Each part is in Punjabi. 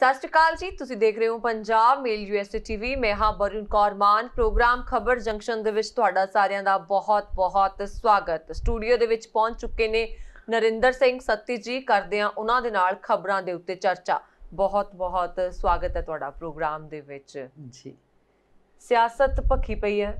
ਸਤਿ ਸ਼੍ਰੀ ਅਕਾਲ ਜੀ ਤੁਸੀਂ ਦੇਖ ਰਹੇ ਹੋ ਪੰਜਾਬ ਮੇਲ ਯੂਐਸਏ ਟੀਵੀ ਮੈਂ ਹਾਂ ਬਰੁਨ ਕੌਰ ਮਾਨ ਪ੍ਰੋਗਰਾਮ ਖਬਰ ਜੰਕਸ਼ਨ ਦੇ ਵਿੱਚ ਤੁਹਾਡਾ ਸਾਰਿਆਂ ਦਾ ਬਹੁਤ-ਬਹੁਤ ਸਵਾਗਤ ਸਟੂਡੀਓ ਦੇ ਵਿੱਚ ਪਹੁੰਚ ਚੁੱਕੇ ਨੇ ਨਰਿੰਦਰ ਸਿੰਘ ਸੱਤੀ ਜੀ ਕਰਦੇ ਆ ਉਹਨਾਂ ਦੇ ਨਾਲ ਖਬਰਾਂ ਦੇ ਉੱਤੇ ਚਰਚਾ ਬਹੁਤ-ਬਹੁਤ ਸਵਾਗਤ ਹੈ ਤੁਹਾਡਾ ਪ੍ਰੋਗਰਾਮ ਦੇ ਵਿੱਚ ਜੀ ਸਿਆਸਤ ਭੱਖੀ ਪਈ ਹੈ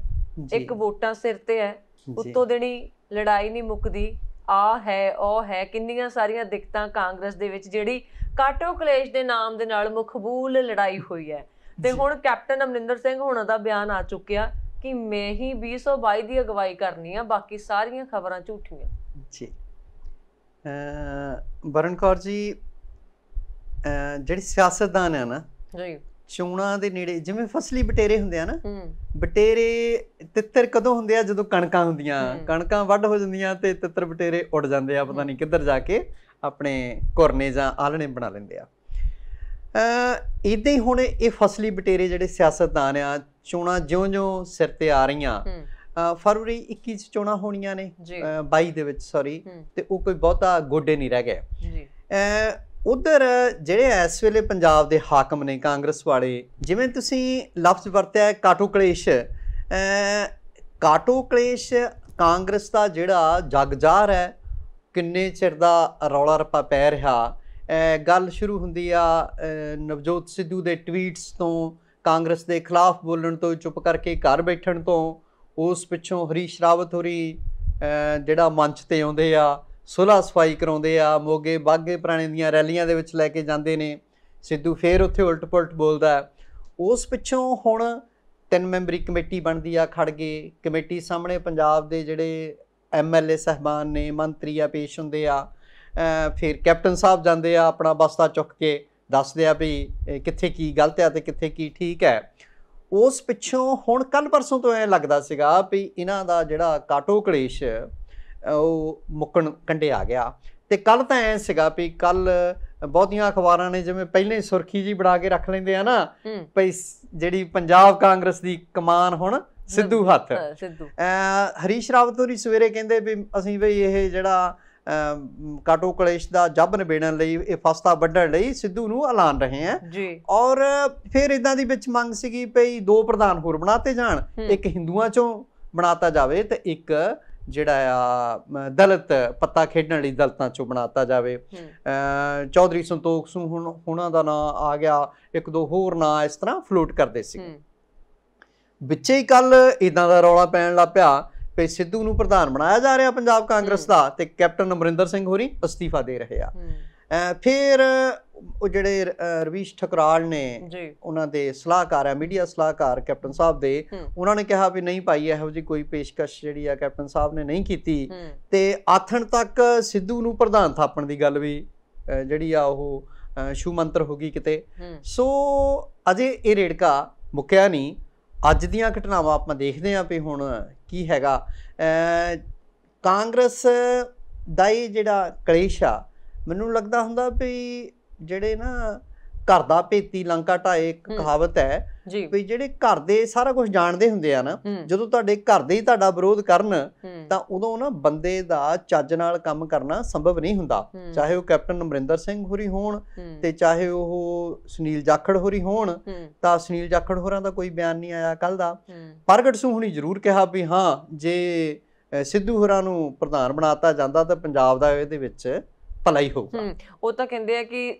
ਇੱਕ ਵੋਟਾਂ ਸਿਰ ਤੇ ਹੈ ਉੱਤੋਂ ਦੇਣੀ ਲੜਾਈ ਨਹੀਂ ਮੁੱਕਦੀ ਆ ਹੈ ਉਹ ਹੈ ਕਿੰਨੀਆਂ ਸਾਰੀਆਂ ਦਿੱਕਤਾਂ ਕਾਂਗਰਸ ਦੇ ਵਿੱਚ ਜਿਹੜੀ ਕਾਟੋ ਕਲੇਸ਼ ਦੇ ਨਾਮ ਦੇ ਨਾਲ ਮਖਬੂਲ ਲੜਾਈ ਹੋਈ ਹੈ ਤੇ ਹੁਣ ਕੈਪਟਨ ਅਮਰਿੰਦਰ ਸਿੰਘ ਹੁਣਾਂ ਦਾ ਬਿਆਨ ਆ ਚੁੱਕਿਆ ਕਿ ਮੈਂ ਹੀ 2022 ਦੀ ਅਗਵਾਈ ਕਰਨੀ ਆ ਬਾਕੀ ਸਾਰੀਆਂ ਖਬਰਾਂ ਝੂਠੀਆਂ ਜੀ ਅ ਕੌਰ ਜੀ ਜਿਹੜੀ ਸਿਆਸਤਦਾਨ ਹੈ ਨਾ ਜੀ ਸ਼ੌਣਾ ਦੇ ਨੇੜੇ ਜਿਵੇਂ ਫਸਲੀ ਬਟੇਰੇ ਹੁੰਦੇ ਆ ਨਾ ਬਟੇਰੇ ਤਿੱਤਰ ਕਦੋਂ ਹੁੰਦੇ ਆ ਜਦੋਂ ਕਣਕਾਂ ਹੁੰਦੀਆਂ ਕਣਕਾਂ ਵੱਢ ਹੋ ਜਾਂਦੀਆਂ ਤੇ ਤਿੱਤਰ ਬਟੇਰੇ ਉੱਡ ਜਾਂਦੇ ਆ ਪਤਾ ਨਹੀਂ ਕਿੱਧਰ ਜਾ ਕੇ ਆਪਣੇ ਘੁਰਨੇ ਜਾਂ ਆਲਣੇ ਬਣਾ ਲੈਂਦੇ ਆ ਅ ਇਦਾਂ ਹੀ ਹੁਣ ਇਹ ਫਸਲੀ ਬਟੇਰੇ ਜਿਹੜੇ ਸਿਆਸਤਦਾਨ ਆ ਚੋਣਾ ਜਿਉਂ-ਜਿਉਂ ਸਿਰ ਤੇ ਆ ਰਹੀਆਂ ਫਰਵਰੀ 21 ਚ ਚੋਣਾ ਹੋਣੀਆਂ ਨੇ 22 ਦੇ ਵਿੱਚ ਸੌਰੀ ਤੇ ਉਹ ਕੋਈ ਬਹੁਤਾ ਗੋਡੇ ਨਹੀਂ ਰਹਿ ਗਿਆ ਜੀ ਉਧਰ ਜਿਹੜੇ ਇਸ ਵੇਲੇ ਪੰਜਾਬ ਦੇ ਹਾਕਮ ਨੇ ਕਾਂਗਰਸ ਵਾਲੇ ਜਿਵੇਂ ਤੁਸੀਂ ਲਫ਼ਜ਼ ਵਰਤਿਆ ਕਾਟੂ ਕਲੇਸ਼ ਕਾਟੋ ਕਲੇਸ਼ ਕਾਂਗਰਸ ਦਾ ਜਿਹੜਾ ਜਗਜਾਰ ਹੈ ਕਿੰਨੇ ਚਿਰ ਦਾ ਰੌਲਾ ਰੱਪਾ ਪੈ ਰਿਹਾ ਗੱਲ ਸ਼ੁਰੂ ਹੁੰਦੀ ਆ ਨਵਜੋਤ ਸਿੱਧੂ ਦੇ ਟਵੀਟਸ ਤੋਂ ਕਾਂਗਰਸ ਦੇ ਖਿਲਾਫ ਬੋਲਣ ਤੋਂ ਚੁੱਪ ਕਰਕੇ ਘਰ ਬੈਠਣ ਤੋਂ ਉਸ ਪਿੱਛੋਂ ਹਰੀਸ਼ ਰਾਵਤ ਹੋਰੀ ਜਿਹੜਾ ਮੰਚ ਤੇ ਆਉਂਦੇ ਆ ਸੁਲਾ ਸਫਾਈ ਕਰਾਉਂਦੇ ਆ ਮੋਗੇ ਬਾਗੇ ਪੁਰਾਣੇ ਦੀਆਂ ਰੈਲੀਆਂ ਦੇ ਵਿੱਚ ਲੈ ਕੇ ਜਾਂਦੇ ਨੇ ਸਿੱਧੂ ਫੇਰ ਉੱਥੇ ਉਲਟ-ਪੁਲਟ ਬੋਲਦਾ ਉਸ ਪਿੱਛੋਂ ਹੁਣ ਤਿੰਨ ਮੈਂਬਰੀ ਕਮੇਟੀ ਬਣਦੀ ਆ ਖੜਗੇ ਕਮੇਟੀ ਸਾਹਮਣੇ ਪੰਜਾਬ ਦੇ ਜਿਹੜੇ ਐਮਐਲਏ ਸਹਿਬਾਨ ਨੇ ਮੰਤਰੀ ਆ ਪੇਸ਼ ਹੁੰਦੇ ਆ ਫਿਰ ਕੈਪਟਨ ਸਾਹਿਬ ਜਾਂਦੇ ਆ ਆਪਣਾ ਬਸਤਾ ਚੁੱਕ ਕੇ ਦੱਸਦੇ ਆ ਵੀ ਕਿੱਥੇ ਕੀ ਗਲਤ ਹੈ ਤੇ ਕਿੱਥੇ ਕੀ ਠੀਕ ਹੈ ਉਸ ਪਿੱਛੋਂ ਹੁਣ ਕੱਲ ਪਰਸੋਂ ਤੋਂ ਐ ਲੱਗਦਾ ਸੀਗਾ ਵੀ ਇਹਨਾਂ ਦਾ ਜਿਹੜਾ ਕਾਟੋ ਕਲੇਸ਼ ਉਹ ਮੁੱਕਣ ਕੰਡੇ ਆ ਗਿਆ ਤੇ ਕੱਲ ਤਾਂ ਐ ਸੀਗਾ ਵੀ ਕੱਲ ਬਹੁਤੀਆਂ ਅਖਬਾਰਾਂ ਨੇ ਜਿਵੇਂ ਪਹਿਲਾਂ ਹੀ ਸੁਰਖੀ ਜੀ ਬਣਾ ਕੇ ਰੱਖ ਲੈਂਦੇ ਆ ਨਾ ਭਈ ਜਿਹੜੀ ਪੰਜਾਬ ਕਾਂਗਰਸ ਦੀ ਕਮਾਨ ਹੁਣ ਸਿੱਧੂ ਹੱਥ ਸਿੱਧੂ ਹਰੀਸ਼ ਹੋਰੀ ਸਵੇਰੇ ਕਹਿੰਦੇ ਵੀ ਅਸੀਂ ਵੀ ਇਹ ਜਿਹੜਾ ਕਾਟੋ ਕਲੇਸ਼ ਦਾ ਜੱਬ ਨਿਬੇੜਨ ਲਈ ਇਹ ਫਸਤਾ ਵੱਢਣ ਲਈ ਸਿੱਧੂ ਨੂੰ ਐਲਾਨ ਰਹੇ ਆ ਔਰ ਫਿਰ ਇਦਾਂ ਦੀ ਵਿੱਚ ਮੰਗ ਸੀਗੀ ਭਈ ਦੋ ਪ੍ਰਧਾਨ ਹੋਰ ਬਣਾਤੇ ਜਾਣ ਇੱਕ ਹਿੰਦੂਆਂ ਚੋਂ ਬਣਾਤਾ ਜਾਵੇ ਤੇ ਇੱਕ ਜਿਹੜਾ ਆ ਦਲਤ ਪੱਤਾ ਖੇਡਣ ਵਾਲੀ ਦਲਤਾਂ ਚੋਂ ਬਣਾਤਾ ਜਾਵੇ ਚੌਧਰੀ ਸੰਤੋਖ ਸਿੰਘ ਹੁਣ ਉਹਨਾਂ ਦਾ ਨਾਂ ਆ ਗਿਆ ਇੱਕ ਦੋ ਹੋਰ ਨਾਂ ਇਸ ਤਰ੍ਹਾਂ ਫਲੋਟ ਕਰਦੇ ਸੀ ਵਿੱਚੇ ਹੀ ਕੱਲ ਇਦਾਂ ਦਾ ਰੌਲਾ ਪੈਣ ਲੱਗ ਪਿਆ ਕਿ ਸਿੱਧੂ ਨੂੰ ਪ੍ਰਧਾਨ ਬਣਾਇਆ ਜਾ ਰਿਹਾ ਪੰਜਾਬ ਕਾਂਗਰਸ ਦਾ ਤੇ ਕੈਪਟਨ ਅਮਰਿੰਦਰ ਸਿੰਘ ਹੋਰੀ ਅਸਤੀਫਾ ਦੇ ਰਹੇ ਆ ਫਿਰ ਉਹ ਜਿਹੜੇ ਰਵੀਸ਼ ਠਕਰਾਲ ਨੇ ਉਹਨਾਂ ਦੇ ਸਲਾਹਕਾਰ ਆ ਮੀਡੀਆ ਸਲਾਹਕਾਰ ਕੈਪਟਨ ਸਾਹਿਬ ਦੇ ਉਹਨਾਂ ਨੇ ਕਿਹਾ ਵੀ ਨਹੀਂ ਪਾਈ ਇਹੋ ਜੀ ਕੋਈ ਪੇਸ਼ਕਸ਼ ਜਿਹੜੀ ਆ ਕੈਪਟਨ ਸਾਹਿਬ ਨੇ ਨਹੀਂ ਕੀਤੀ ਤੇ ਆਥਣ ਤੱਕ ਸਿੱਧੂ ਨੂੰ ਪ੍ਰਧਾਨ ਥਾਪਣ ਦੀ ਗੱਲ ਵੀ ਜਿਹੜੀ ਆ ਉਹ ਸ਼ੂ ਮੰਤਰ ਹੋ ਗਈ ਕਿਤੇ ਸੋ ਅਜੇ ਇਹ ਰੇੜਕਾ ਮੁੱਕਿਆ ਨਹੀਂ ਅੱਜ ਦੀਆਂ ਘਟਨਾਵਾਂ ਆਪਾਂ ਦੇਖਦੇ ਆਂ ਵੀ ਹੁਣ ਕੀ ਹੈਗਾ ਕਾਂਗਰਸ ਦਾ ਇਹ ਜਿਹੜਾ ਕਲੇਸ਼ ਆ ਮੈਨੂੰ ਲੱਗਦਾ ਹੁੰਦਾ ਵੀ ਜਿਹੜੇ ਨਾ ਘਰ ਦਾ ਭੇਤੀ ਲੰਕਾ ਢਾਏ ਇੱਕ ਕਹਾਵਤ ਹੈ ਵੀ ਜਿਹੜੇ ਘਰ ਦੇ ਸਾਰਾ ਕੁਝ ਜਾਣਦੇ ਹੁੰਦੇ ਆ ਨਾ ਜਦੋਂ ਤੁਹਾਡੇ ਘਰ ਦੇ ਹੀ ਤੁਹਾਡਾ ਵਿਰੋਧ ਕਰਨ ਤਾਂ ਉਦੋਂ ਨਾ ਬੰਦੇ ਦਾ ਚੱਜ ਨਾਲ ਕੰਮ ਕਰਨਾ ਸੰਭਵ ਨਹੀਂ ਹੁੰਦਾ ਚਾਹੇ ਉਹ ਕੈਪਟਨ ਅਮਰਿੰਦਰ ਸਿੰਘ ਹੋਰੀ ਹੋਣ ਤੇ ਚਾਹੇ ਉਹ ਸੁਨੀਲ ਜਾਖੜ ਹੋਰੀ ਹੋਣ ਤਾਂ ਸੁਨੀਲ ਜਾਖੜ ਹੋਰਾਂ ਦਾ ਕੋਈ ਬਿਆਨ ਨਹੀਂ ਆਇਆ ਕੱਲ ਦਾ ਪ੍ਰਗਟ ਸਿੰਘ ਹੁਣੀ ਜ਼ਰੂਰ ਕਿਹਾ ਵੀ ਹਾਂ ਜੇ ਸਿੱਧੂ ਹੋਰਾਂ ਨੂੰ ਪ੍ਰਧਾਨ ਬਣਾਤਾ ਜਾਂਦਾ ਤਾਂ ਪੰਜਾਬ ਦਾ ਇਹਦੇ ਵਿੱਚ ਭਲਾਈ ਹੋਊਗਾ ਉਹ ਤਾਂ ਕਹਿੰਦੇ ਆ ਕਿ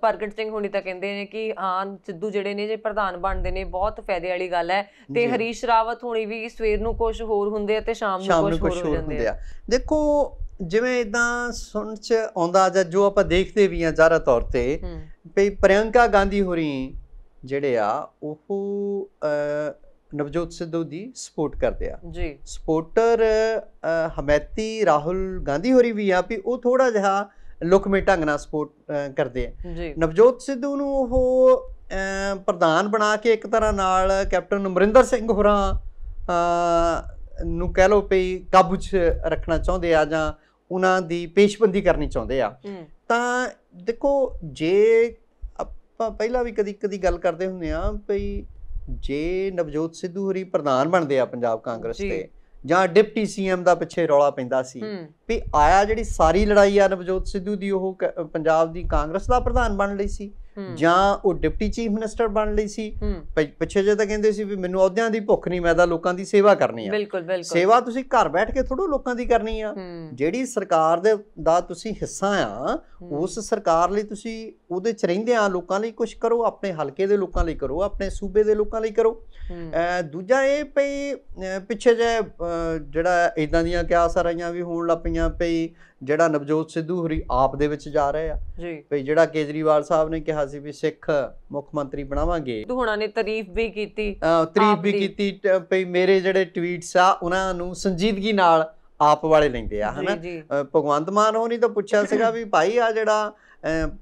ਪ੍ਰਗਟ ਸਿੰਘ ਹੁਣੀ ਤਾਂ ਕਹਿੰਦੇ ਨੇ ਕਿ ਹਾਂ ਸਿੱਧੂ ਜਿਹੜੇ ਨੇ ਜੇ ਪ੍ਰਧਾਨ ਬਣਦੇ ਨੇ ਬਹੁਤ ਫਾਇਦੇ ਵਾਲੀ ਗੱਲ ਹੈ ਤੇ ਹਰੀਸ਼ ਰਾਵਤ ਹੁਣੀ ਵੀ ਸਵੇਰ ਨੂੰ ਕੁਝ ਹੋਰ ਹੁੰਦੇ ਆ ਤੇ ਸ਼ਾਮ ਨੂੰ ਕੁਝ ਹੋਰ ਹੁੰਦੇ ਆ ਦੇਖੋ ਜਿਵੇਂ ਇਦਾਂ ਸੁਣ ਚ ਆਉਂਦਾ ਜਾਂ ਜੋ ਆਪਾਂ ਦੇਖਦੇ ਵੀ ਆ ਜ਼ਿਆਦਾ ਤੌਰ ਤੇ ਵੀ ਪ੍ਰਿਯੰਕਾ ਗਾਂਧੀ ਹੋਰੀ ਜਿਹੜੇ ਆ ਉਹ ਨਵਜੋਤ ਸਿੱਧੂ ਦੀ ਸਪੋਰਟ ਕਰਦੇ ਆ ਜੀ ਸਪੋਰਟਰ ਹਮੈਤੀ ਰਾਹੁਲ ਗਾਂਧੀ ਹੋਰੀ ਵੀ ਆ ਵੀ ਉਹ ਥੋੜਾ ਜਿਹਾ ਲੁਕਵੇਂ ਢੰਗ ਨਾਲ ਸਪੋਰਟ ਕਰਦੇ ਆ ਨਵਜੋਤ ਸਿੱਧੂ ਨੂੰ ਉਹ ਪ੍ਰਧਾਨ ਬਣਾ ਕੇ ਇੱਕ ਤਰ੍ਹਾਂ ਨਾਲ ਕੈਪਟਨ ਅਮਰਿੰਦਰ ਸਿੰਘ ਹੋਰਾਂ ਨੂੰ ਕਹਿ ਲੋ ਪਈ ਕਾਬੂ 'ਚ ਰੱਖਣਾ ਚਾਹੁੰਦੇ ਆ ਜਾਂ ਉਹਨਾਂ ਦੀ ਪੇਸ਼ਬੰਦੀ ਕਰਨੀ ਚਾਹੁੰਦੇ ਆ ਤਾਂ ਦੇਖੋ ਜੇ ਆਪਾਂ ਪਹਿਲਾਂ ਵੀ ਕਦੀ ਕਦੀ ਗੱਲ ਕਰਦੇ ਹੁੰਦੇ ਆ ਪਈ ਜੇ ਨਵਜੋਤ ਸਿੱਧੂ ਹਰੀ ਪ੍ਰਧਾਨ ਬਣਦੇ ਆ ਪੰਜਾਬ ਕਾਂਗਰਸ ਦੇ ਜਾਂ ਡਿਪਟੀ ਸੀਐਮ ਦਾ ਪਿੱਛੇ ਰੌਲਾ ਪੈਂਦਾ ਸੀ ਵੀ ਆਇਆ ਜਿਹੜੀ ਸਾਰੀ ਲੜਾਈ ਆ ਨਵਜੋਤ ਸਿੱਧੂ ਦੀ ਉਹ ਪੰਜਾਬ ਦੀ ਕਾਂਗਰਸ ਦਾ ਪ੍ਰਧਾਨ ਬਣ ਲਈ ਸੀ ਜਾਂ ਉਹ ਡਿਪਟੀ ਚੀਫ ਮਿਨਿਸਟਰ ਬਣ ਲਈ ਸੀ ਪਿੱਛੇ ਜੇ ਤਾਂ ਕਹਿੰਦੇ ਸੀ ਵੀ ਮੈਨੂੰ ਅਹੁਦਿਆਂ ਦੀ ਭੁੱਖ ਨਹੀਂ ਮੈਂ ਤਾਂ ਲੋਕਾਂ ਦੀ ਸੇਵਾ ਕਰਨੀ ਆ ਬਿਲਕੁਲ ਬਿਲਕੁਲ ਸੇਵਾ ਤੁਸੀਂ ਘਰ ਬੈਠ ਕੇ ਥੋੜੋ ਲੋਕਾਂ ਦੀ ਕਰਨੀ ਆ ਜਿਹੜੀ ਸਰਕਾਰ ਦੇ ਦਾ ਤੁਸੀਂ ਹਿੱਸਾ ਆ ਉਸ ਸਰਕਾਰ ਲਈ ਤੁਸੀਂ ਉਹਦੇ ਚ ਰਹਿੰਦੇ ਆ ਲੋਕਾਂ ਲਈ ਕੁਝ ਕਰੋ ਆਪਣੇ ਹਲਕੇ ਦੇ ਲੋਕਾਂ ਲਈ ਕਰੋ ਆਪਣੇ ਸੂਬੇ ਦੇ ਲੋਕਾਂ ਲਈ ਕਰੋ ਦੂਜਾ ਇਹ ਪਈ ਪਿੱਛੇ ਜੇ ਜਿਹੜਾ ਇਦਾਂ ਦੀਆਂ ਕਿਆਸ ਰਹੀਆਂ ਵੀ ਹੋਣ ਲੱਪੀਆਂ ਪਈ ਜਿਹੜਾ ਨਵਜੋਤ ਸਿੱਧੂ ਹਰੀ ਆਪ ਦੇ ਵਿੱਚ ਜਾ ਰਹੇ ਆ ਜੀ ਭਈ ਜਿਹੜਾ ਕੇਜਰੀਵਾਲ ਸਾਹਿਬ ਨੇ ਕਿਹਾ ਕਿਹਾ ਸੀ ਵੀ ਸਿੱਖ ਮੁੱਖ ਮੰਤਰੀ ਬਣਾਵਾਂਗੇ ਸਿੱਧੂ ਨੇ ਤਾਰੀਫ ਵੀ ਕੀਤੀ ਤਾਰੀਫ ਵੀ ਕੀਤੀ ਭਈ ਮੇਰੇ ਜਿਹੜੇ ਟਵੀਟਸ ਆ ਉਹਨਾਂ ਨੂੰ ਸੰਜੀਦਗੀ ਨਾਲ ਆਪ ਵਾਲੇ ਲੈਂਦੇ ਆ ਹਨਾ ਭਗਵੰਤ ਮਾਨ ਹੋਣੀ ਤਾਂ ਪੁੱਛਿਆ ਸੀਗਾ ਵੀ ਭਾਈ ਆ ਜਿਹੜਾ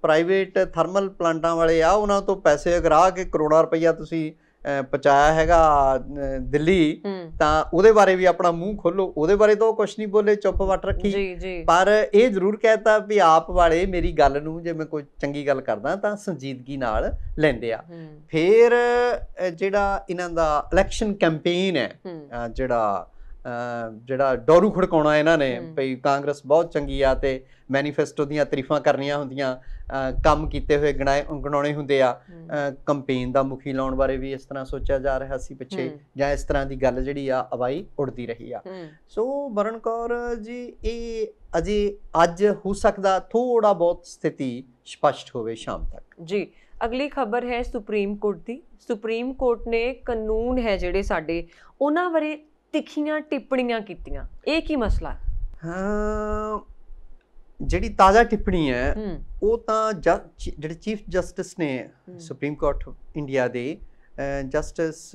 ਪ੍ਰਾਈਵੇਟ ਥਰਮਲ ਪਲਾਂਟਾਂ ਵਾਲੇ ਆ ਉਹਨਾਂ ਤੋਂ ਪੈਸੇ ਅਗਰਾ ਕੇ ਕਰੋੜਾਂ ਰੁਪਈਆ ਤੁਸੀਂ ਪਹੁੰਚਾਇਆ ਹੈਗਾ ਦਿੱਲੀ ਤਾਂ ਉਹਦੇ ਬਾਰੇ ਵੀ ਆਪਣਾ ਮੂੰਹ ਖੋਲੋ ਉਹਦੇ ਬਾਰੇ ਤਾਂ ਕੁਝ ਨਹੀਂ ਬੋਲੇ ਚੁੱਪ ਵਟ ਰੱਖੀ ਪਰ ਇਹ ਜ਼ਰੂਰ ਕਹਿਤਾ ਵੀ ਆਪ ਵਾਲੇ ਮੇਰੀ ਗੱਲ ਨੂੰ ਜੇ ਮੈਂ ਕੋਈ ਚੰਗੀ ਗੱਲ ਕਰਦਾ ਤਾਂ ਸੰਜੀਦਗੀ ਨਾਲ ਲੈਂਦੇ ਆ ਫਿਰ ਜਿਹੜਾ ਇਹਨਾਂ ਦਾ ਇਲੈਕਸ਼ਨ ਕੈਂਪੇਨ ਹੈ ਜਿਹੜਾ ਜਿਹੜਾ ਡੋਰੂ ਖੜਕਾਉਣਾ ਇਹਨਾਂ ਨੇ ਭਈ ਕਾਂਗਰਸ ਬਹੁਤ ਚੰਗੀ ਆ ਤੇ ਮੈਨੀਫੈਸਟੋ ਦੀਆਂ ਤਰੀਫਾਂ ਕਰਨੀਆਂ ਹੁੰਦੀਆਂ ਕੰਮ ਕੀਤੇ ਹੋਏ ਗਣਾਏ ਗਣਾਉਣੇ ਹੁੰਦੇ ਆ ਕੈਂਪੇਨ ਦਾ ਮੁਖੀ ਲਾਉਣ ਬਾਰੇ ਵੀ ਇਸ ਤਰ੍ਹਾਂ ਸੋਚਿਆ ਜਾ ਰਿਹਾ ਸੀ ਪਿੱਛੇ ਜਾਂ ਇਸ ਤਰ੍ਹਾਂ ਦੀ ਗੱਲ ਜਿਹੜੀ ਆ ਅਵਾਈ ਉੜਦੀ ਰਹੀ ਆ ਸੋ ਬਰਨਕੌਰ ਕੌਰ ਜੀ ਇਹ ਅਜੇ ਅੱਜ ਹੋ ਸਕਦਾ ਥੋੜਾ ਬਹੁਤ ਸਥਿਤੀ ਸਪਸ਼ਟ ਹੋਵੇ ਸ਼ਾਮ ਤੱਕ ਜੀ ਅਗਲੀ ਖਬਰ ਹੈ ਸੁਪਰੀਮ ਕੋਰਟ ਦੀ ਸੁਪਰੀਮ ਕੋਰਟ ਨੇ ਕਾਨੂੰਨ ਹੈ ਜਿਹੜੇ ਸਾਡੇ ਉਹਨਾਂ ਬਾਰੇ ਤਿੱਖੀਆਂ ਟਿੱਪਣੀਆਂ ਕੀਤੀਆਂ ਇਹ ਕੀ ਮਸਲਾ ਹਾਂ ਜਿਹੜੀ ਤਾਜ਼ਾ ਟਿੱਪਣੀ ਹੈ ਉਹ ਤਾਂ ਜਿਹੜੇ ਚੀਫ ਜਸਟਿਸ ਨੇ ਸੁਪਰੀਮ ਕੋਰਟ ਇੰਡੀਆ ਦੇ ਜਸਟਿਸ